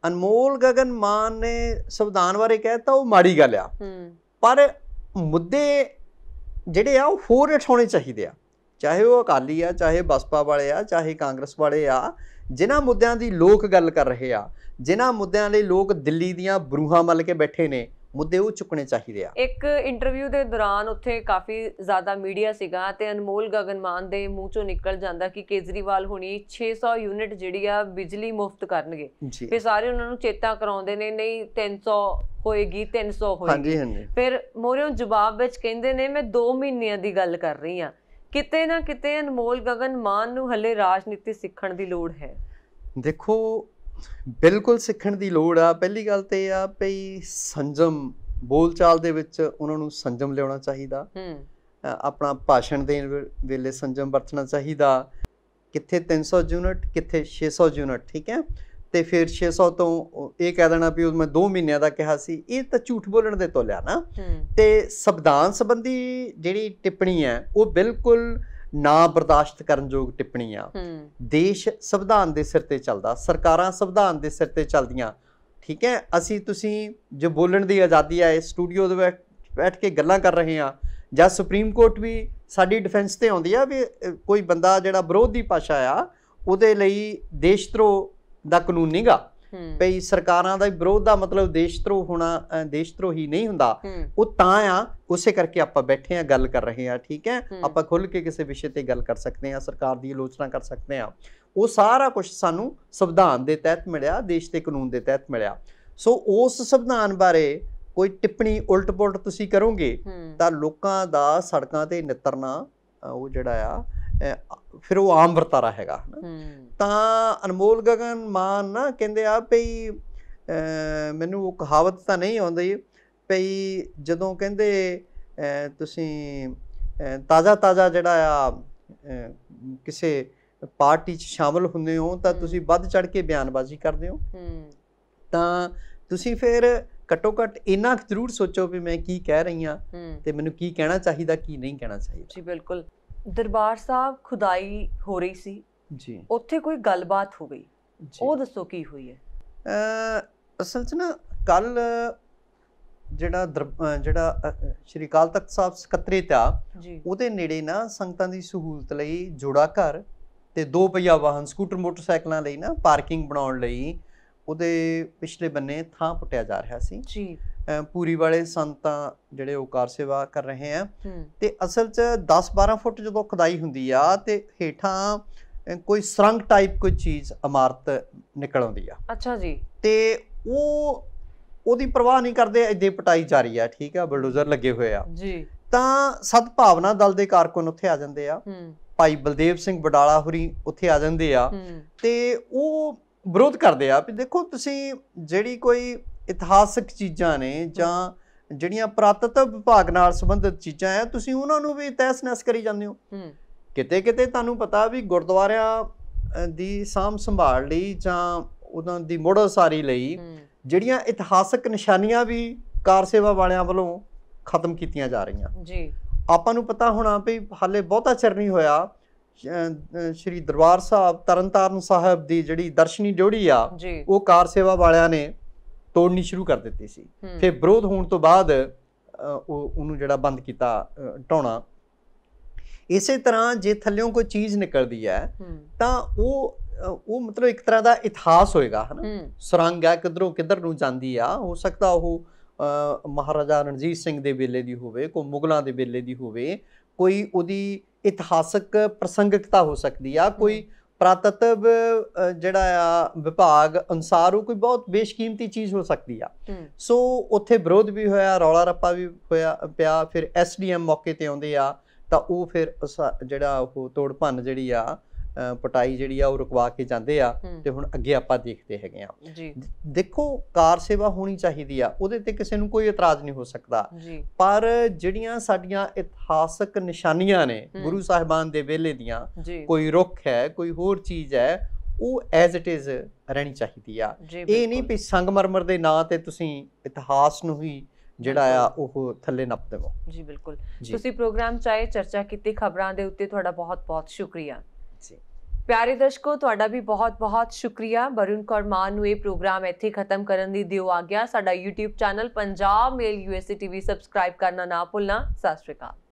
ਅਨਮੋਲ ਗਗਨਮਾਨ ਨੇ ਸੰਵਿਧਾਨ ਬਾਰੇ ਕਹਿਤਾ ਉਹ ਮਾੜੀ ਗੱਲ ਆ ਪਰ ਮੁੱਦੇ ਜਿਹੜੇ ਆ ਉਹ ਹੋਰ ਰੇਟਸ ਹੋਣੇ ਚਾਹੀਦੇ ਆ ਚਾਹੇ ਉਹ ਅਕਾਲੀ ਆ ਚਾਹੇ ਬਸਪਾ ਵਾਲੇ ਆ ਚਾਹੇ ਕਾਂਗਰਸ ਵਾਲੇ ਆ ਜਿਨ੍ਹਾਂ ਮੁੱਦਿਆਂ ਦੀ ਲੋਕ ਗੱਲ ਕਰ ਰਹੇ ਆ ਜਿਨ੍ਹਾਂ ਮੁੱਦਿਆਂ ਲਈ ਲੋਕ ਦਿੱਲੀ ਦੀਆਂ ਬਰੂਹਾਂ ਮੱਲ ਕੇ ਬੈਠੇ ਨੇ ਮੁੱਦੇ ਉਹ ਚੁੱਕਣੇ ਚਾਹੀਦੇ ਆ ਇੱਕ ਇੰਟਰਵਿਊ ਦੇ ਦੌਰਾਨ ਉੱਥੇ ਕਾਫੀ ਜ਼ਿਆਦਾ ਮੀਡੀਆ ਸੀਗਾ ਤੇ ਅਨਮੋਲ ਗਗਨਮਾਨ ਦੇ ਮੂੰਹ ਚੋਂ ਨਿਕਲ ਜਾਂਦਾ ਕਿ ਕੇਜਰੀਵਾਲ ਹੁਣੀ 600 ਯੂਨਿਟ ਜਿਹੜੀ ਆ ਬਿਜਲੀ ਮੁਫਤ ਕਰਨਗੇ ਫਿਰ ਸਾਰੇ ਉਹਨਾਂ ਨੂੰ ਚੇਤਾ ਕਰਾਉਂਦੇ ਨੇ ਨਹੀਂ 300 ਹੋਏਗੀ 300 ਹੋਏਗੀ ਹਾਂਜੀ ਹਾਂਜੀ ਫਿਰ ਮੋਰਿਓ ਜਵਾਬ ਵਿੱਚ ਕਹਿੰਦੇ ਨੇ ਮੈਂ 2 ਮਹੀਨਿਆਂ ਦੀ ਗੱਲ ਕਰ ਰਹੀ ਆ ਕਿਤੇ ਨਾ ਕਿਤੇ ਅਨਮੋਲ ਗਗਨ ਮਾਨ ਨੂੰ ਹੱਲੇ ਰਾਜਨੀਤੀ ਸਿੱਖਣ ਦੀ ਲੋੜ ਹੈ ਦੇਖੋ ਬਿਲਕੁਲ ਸਿੱਖਣ ਦੀ ਲੋੜ ਆ ਪਹਿਲੀ ਗੱਲ ਤੇ ਆ ਭਈ ਸੰਜਮ ਬੋਲਚਾਲ ਦੇ ਵਿੱਚ ਉਹਨਾਂ ਨੂੰ ਸੰਜਮ ਲਿਆਉਣਾ ਚਾਹੀਦਾ ਹੂੰ ਆਪਣਾ ਭਾਸ਼ਣ ਦੇ ਵੇਲੇ ਸੰਜਮ ਵਰਤਣਾ ਚਾਹੀਦਾ ਕਿੱਥੇ 300 ਯੂਨਿਟ ਕਿੱਥੇ 600 ਯੂਨਿਟ ਠੀਕ ਹੈ ਤੇ ਫਿਰ 600 ਤੋਂ ਇਹ ਕਹਿ ਦੇਣਾ ਵੀ ਉਹ ਮੈਂ 2 ਮਹੀਨਿਆਂ ਦਾ ਕਿਹਾ ਸੀ ਇਹ ਤਾਂ ਝੂਠ ਬੋਲਣ ਦੇ ਤੋਲਿਆ ਨਾ ਤੇ ਸ਼ਬਦਾਂ ਸੰਬੰਧੀ ਜਿਹੜੀ ਟਿੱਪਣੀ ਹੈ ਉਹ ਬਿਲਕੁਲ ਨਾ ਬਰਦਾਸ਼ਤ ਕਰਨ ਯੋਗ ਟਿੱਪਣੀਆਂ ਦੇਸ਼ ਸੰਵਿਧਾਨ ਦੇ ਸਿਰ ਤੇ ਚੱਲਦਾ ਸਰਕਾਰਾਂ ਸੰਵਿਧਾਨ ਦੇ ਸਿਰ ਤੇ ਚੱਲਦੀਆਂ ਠੀਕ ਹੈ ਅਸੀਂ ਤੁਸੀਂ ਜੋ ਬੋਲਣ ਦੀ ਆਜ਼ਾਦੀ ਆ ਇਸ ਸਟੂਡੀਓ ਦੇ ਵਿੱਚ ਬੈਠ ਕੇ ਗੱਲਾਂ ਕਰ ਰਹੇ ਆ ਜਾਂ ਸੁਪਰੀਮ ਕੋਰਟ ਵੀ ਸਾਡੀ ਡਿਫੈਂਸ ਤੇ ਆਉਂਦੀ ਆ ਵੀ ਕੋਈ ਬੰਦਾ ਜਿਹੜਾ ਵਿਰੋਧੀ ਪਾਸ਼ਾ ਆ ਉਹਦੇ ਲਈ ਦੇਸ਼ ਦਾ ਕਾਨੂੰਨ ਨਹੀਂਗਾ ਭਈ ਸਰਕਾਰਾਂ ਦਾ ਵਿਰੋਧ ਦਾ ਮਤਲਬ ਦੇਸ਼ਧਰੋਹ ਹੋਣਾ ਹੀ ਨਹੀਂ ਹੁੰਦਾ ਉਹ ਤਾਂ ਆ ਉਸੇ ਕਰਕੇ ਆਪਾਂ ਬੈਠੇ ਆ ਗੱਲ ਕਰ ਰਹੇ ਆ ਠੀਕ ਹੈ ਆਪਾਂ ਖੁੱਲ ਕੇ ਕਿਸੇ ਵਿਸ਼ੇ ਤੇ ਗੱਲ ਕਰ ਸਕਦੇ ਆ ਸਰਕਾਰ ਦੀ ਆਲੋਚਨਾ ਕਰ ਸਕਦੇ ਆ ਉਹ ਸਾਰਾ ਕੁਝ ਸਾਨੂੰ ਸੰਵਿਧਾਨ ਦੇ ਤਹਿਤ ਮਿਲਿਆ ਦੇਸ਼ ਦੇ ਕਾਨੂੰਨ ਦੇ ਤਹਿਤ ਮਿਲਿਆ ਸੋ ਉਸ ਸੰਵਿਧਾਨ ਬਾਰੇ ਕੋਈ ਟਿੱਪਣੀ ਉਲਟ-ਪੁਲਟ ਤੁਸੀਂ ਕਰੋਗੇ ਤਾਂ ਲੋਕਾਂ ਦਾ ਸੜਕਾਂ ਤੇ ਨਿਤਰਨਾ ਉਹ ਜਿਹੜਾ ਆ ਫਿਰ ਉਹ ਆਮ ਵਰਤਾਰਾ ਹੈਗਾ ਤਾਂ ਅਨਮੋਲ ਗਗਨ ਮਾਨ ਨਾ ਕਹਿੰਦੇ ਆ ਭਈ ਮੈਨੂੰ ਉਹ ਕਹਾਵਤ ਤਾਂ ਨਹੀਂ ਆਉਂਦੀ ਭਈ ਜਦੋਂ ਕਹਿੰਦੇ ਤੁਸੀਂ ਤਾਜ਼ਾ ਤਾਜ਼ਾ ਜਿਹੜਾ ਆ ਕਿਸੇ ਪਾਰਟੀ 'ਚ ਸ਼ਾਮਲ ਹੁੰਦੇ ਹੋ ਤਾਂ ਤੁਸੀਂ ਵੱਧ ਚੜ ਕੇ ਬਿਆਨਬਾਜ਼ੀ ਕਰਦੇ ਹੋ ਤਾਂ ਤੁਸੀਂ ਫਿਰ ਘਟੋ ਘਟ ਇਨਾ ਜ਼ਰੂਰ ਸੋਚੋ ਵੀ ਮੈਂ ਕੀ ਕਹਿ ਰਹੀ ਆ ਤੇ ਮੈਨੂੰ ਕੀ ਕਹਿਣਾ ਚਾਹੀਦਾ ਕੀ ਨਹੀਂ ਕਹਿਣਾ ਚਾਹੀਦਾ ਜੀ ਬਿਲਕੁਲ ਦਰਬਾਰ ਸਾਹਿਬ ਖੁਦਾਈ ਹੋ ਰਹੀ ਸੀ ਜੀ ਉੱਥੇ ਕੋਈ ਗੱਲਬਾਤ ਹੋ ਗਈ ਉਹ ਦੱਸੋ ਕੀ ਹੋਈ ਹੈ ਅ ਅਸਲ 'ਚ ਨਾ ਕੱਲ ਜਿਹੜਾ ਜਿਹੜਾ ਸ਼੍ਰੀ ਕਾਲ ਤਖਤ ਸਾਹਿਬ ਸਕੱਤਰੇਤ ਤਾ ਉਹਦੇ ਨੇੜੇ ਨਾ ਸੰਗਤਾਂ ਦੀ ਸਹੂਲਤ ਲਈ ਜੋੜਾ ਘਰ ਤੇ ਦੋ ਪਹੀਆ ਵਾਹਨ ਸਕੂਟਰ ਮੋਟਰਸਾਈਕਲਾਂ ਲਈ ਨਾ ਪਾਰਕਿੰਗ ਬਣਾਉਣ ਲਈ ਉਹਦੇ ਪਿਛਲੇ ਬੰਨੇ ਥਾਂ ਪੁੱਟਿਆ ਜਾ ਰਿਹਾ ਸੀ ਜੀ ਪੂਰੀ ਵਾਲੇ ਸੰਤਾਂ ਜਿਹੜੇ ਓਕਾਰ ਸੇਵਾ ਕਰ ਰਹੇ ਆ ਤੇ ਅਸਲ 'ਚ 10-12 ਫੁੱਟ ਜਦੋਂ ਖਦਾਈ ਹੁੰਦੀ ਆ ਤੇ ਹੇਠਾਂ ਕੋਈ ਸਰੰਗ ਟਾਈਪ ਕੋਈ ਚੀਜ਼ ਇਮਾਰਤ ਨਿਕਲ ਆਉਂਦੀ ਆ ਅੱਛਾ ਜੀ ਤੇ ਉਹ ਉਹਦੀ ਪ੍ਰਵਾਹ ਨਹੀਂ ਕਰਦੇ ਐਦੇ ਪਟਾਈ ਜਾ ਰਹੀ ਆ ਠੀਕ ਆ ਬਲਡੋਜ਼ਰ ਲੱਗੇ ਹੋਏ ਆ ਜੀ ਤਾਂ ਭਾਵਨਾ ਦਲ ਦੇ ਕਾਰਕੁਨ ਉੱਥੇ ਆ ਜਾਂਦੇ ਆ ਭਾਈ ਬਲਦੇਵ ਸਿੰਘ ਬਡਾਲਾ ਹੁਰੀ ਉੱਥੇ ਆ ਜਾਂਦੇ ਆ ਤੇ ਉਹ ਵਿਰੋਧ ਕਰਦੇ ਆ ਵੀ ਦੇਖੋ ਤੁਸੀਂ ਜਿਹੜੀ ਕੋਈ ਇਤਿਹਾਸਕ ਚੀਜ਼ਾਂ ਨੇ ਜਾਂ ਜਿਹੜੀਆਂ ਪ੍ਰਾਤਤਵ ਵਿਭਾਗ ਨਾਲ ਸੰਬੰਧਿਤ ਚੀਜ਼ਾਂ ਆ ਤੁਸੀਂ ਉਹਨਾਂ ਨੂੰ ਵੀ ਤੈਸ-ਨਸ ਕਰੀ ਜਾਂਦੇ ਹੋ ਕਿਤੇ ਕਿਤੇ ਤੁਹਾਨੂੰ ਪਤਾ ਵੀ ਗੁਰਦੁਆਰਿਆਂ ਦੀ ਸਾਮ ਸੰਭਾਲ ਲਈ ਜਾਂ ਉਹਨਾਂ ਦੀ ਮੋੜੋ ਸਾਰੀ ਲਈ ਜਿਹੜੀਆਂ ਇਤਿਹਾਸਕ ਨਿਸ਼ਾਨੀਆਂ ਵੀ ਕਾਰ ਸੇਵਾ ਵਾਲਿਆਂ ਵੱਲੋਂ ਖਤਮ ਕੀਤੀਆਂ ਜਾ ਰਹੀਆਂ ਜੀ ਆਪਾਂ ਨੂੰ ਪਤਾ ਹੋਣਾ ਵੀ ਹਾਲੇ ਬਹੁਤਾ ਚਿਰ ਨਹੀਂ ਹੋਇਆ ਸ਼੍ਰੀ ਦਰਬਾਰ ਸਾਹਿਬ ਤਰਨਤਾਰਨ ਸਾਹਿਬ ਦੀ ਜਿਹੜੀ ਦਰਸ਼ਨੀ ਜੋੜੀ ਆ ਉਹ ਕਾਰ ਸੇਵਾ ਵਾਲਿਆਂ ਨੇ ਤੋੜਨੀ ਸ਼ੁਰੂ ਕਰ ਦਿੱਤੀ ਸੀ ਫਿਰ ਵਿਰੋਧ ਹੋਣ ਤੋਂ ਬਾਅਦ ਉਹ ਉਹਨੂੰ ਜਿਹੜਾ ਬੰਦ ਕੀਤਾ ਢਾਉਣਾ ਇਸੇ ਤਰ੍ਹਾਂ ਜੇ ਥੱਲਿਓਂ ਕੋਈ ਚੀਜ਼ ਨਿਕਲਦੀ ਹੈ ਤਾਂ ਉਹ ਉਹ ਮਤਲਬ ਇੱਕ ਤਰ੍ਹਾਂ ਦਾ ਇਤਿਹਾਸ ਹੋਏਗਾ ਹਨਾ ਸੁਰੰਗ ਹੈ ਕਿਧਰੋਂ ਕਿਧਰ ਨੂੰ ਜਾਂਦੀ ਆ ਹੋ ਸਕਦਾ ਉਹ ਮਹਾਰਾਜਾ ਰਣਜੀਤ ਸਿੰਘ ਦੇ ਵੇਲੇ ਦੀ ਹੋਵੇ ਕੋਈ ਮੁਗਲਾਂ ਦੇ ਵੇਲੇ ਦੀ ਹੋਵੇ ਕੋਈ ਉਹਦੀ ਇਤਿਹਾਸਕ ਪ੍ਰਸੰਗਿਕਤਾ ਹੋ ਸਕਦੀ ਆ ਕੋਈ ਪੁਰਾਤਤਵ ਜਿਹੜਾ ਆ ਵਿਭਾਗ ਅਨਸਾਰ ਉਹ ਕੋਈ ਬਹੁਤ ਬੇਸ਼ਕੀਮਤੀ ਚੀਜ਼ ਹੋ ਸਕਦੀ ਆ ਸੋ ਉੱਥੇ ਵਿਰੋਧ ਵੀ ਹੋਇਆ ਰੌਲਾ ਰੱਪਾ ਵੀ ਹੋਇਆ ਪਿਆ ਫਿਰ ਐਸਡੀਐਮ ਮੌਕੇ ਤੇ ਆਉਂਦੇ ਆ ਤਾਂ ਉਹ ਫਿਰ ਜਿਹੜਾ ਉਹ ਤੋੜ ਭੰਨ ਜਿਹੜੀ ਆ ਪਟਾਈ ਜਿਹੜੀ ਆ ਉਹ ਰੁਕਵਾ ਕੇ ਜਾਂਦੇ ਆ ਤੇ ਹੁਣ ਅੱਗੇ ਆਪਾਂ ਦੇਖਦੇ ਹੈਗੇ ਆ ਦੇਖੋ ਕਾਰ ਸੇਵਾ ਹੋਣੀ ਚਾਹੀਦੀ ਆ ਉਹਦੇ ਤੇ ਕਿਸੇ ਨੂੰ ਕੋਈ ਇਤਰਾਜ਼ ਨਹੀਂ ਹੋ ਸਕਦਾ ਪਰ ਜਿਹੜੀਆਂ ਸਾਡੀਆਂ ਇਤਿਹਾਸਕ ਨਿਸ਼ਾਨੀਆਂ ਨੇ ਗੁਰੂ ਸਾਹਿਬਾਨ ਦੇ ਵੇਲੇ ਦੀਆਂ ਕੋਈ ਰੁੱਖ ਹੈ ਕੋਈ ਹੋਰ ਚੀਜ਼ ਹੈ ਉਹ ਐਜ਼ ਇਟ ਇਜ਼ ਰਹਿਣੀ ਚਾਹੀਦੀ ਆ ਇਹ ਨਹੀਂ ਵੀ ਸੰਗਮਰਮਰ ਦੇ ਨਾਂ ਤੇ ਤੁਸੀਂ ਇਤਿਹਾਸ ਨੂੰ ਹੀ ਜਿਹੜਾ ਆ ਉਹ ਥੱਲੇ ਨੱਪ ਦੇਵੋ ਜੀ ਬਿਲਕੁਲ ਤੁਸੀਂ ਪ੍ਰੋਗਰਾਮ ਚਾਹੇ ਚਰਚਾ ਕੀਤੀ ਖਬਰਾਂ ਦੇ ਉੱਤੇ ਤੁਹਾਡਾ ਬਹੁਤ ਬਹੁਤ ਸ਼ੁਕਰੀਆ ਜੀ ਪਿਆਰੇ ਦਰਸ਼ਕੋ ਤੁਹਾਡਾ ਵੀ ਬਹੁਤ-ਬਹੁਤ ਸ਼ੁਕਰੀਆ ਬਰੁਨ ਕੌਰ ਮਾਨ ਨੂੰ ਇਹ ਪ੍ਰੋਗਰਾਮ ਇੱਥੇ ਖਤਮ ਕਰਨ ਦੀ ਦਿਓ ਆਗਿਆ ਸਾਡਾ YouTube channel Punjab mail USA TV subscribe ਕਰਨਾ ਨਾ ਭੁੱਲਣਾ ਸਤਿ ਸ਼੍ਰੀ ਅਕਾਲ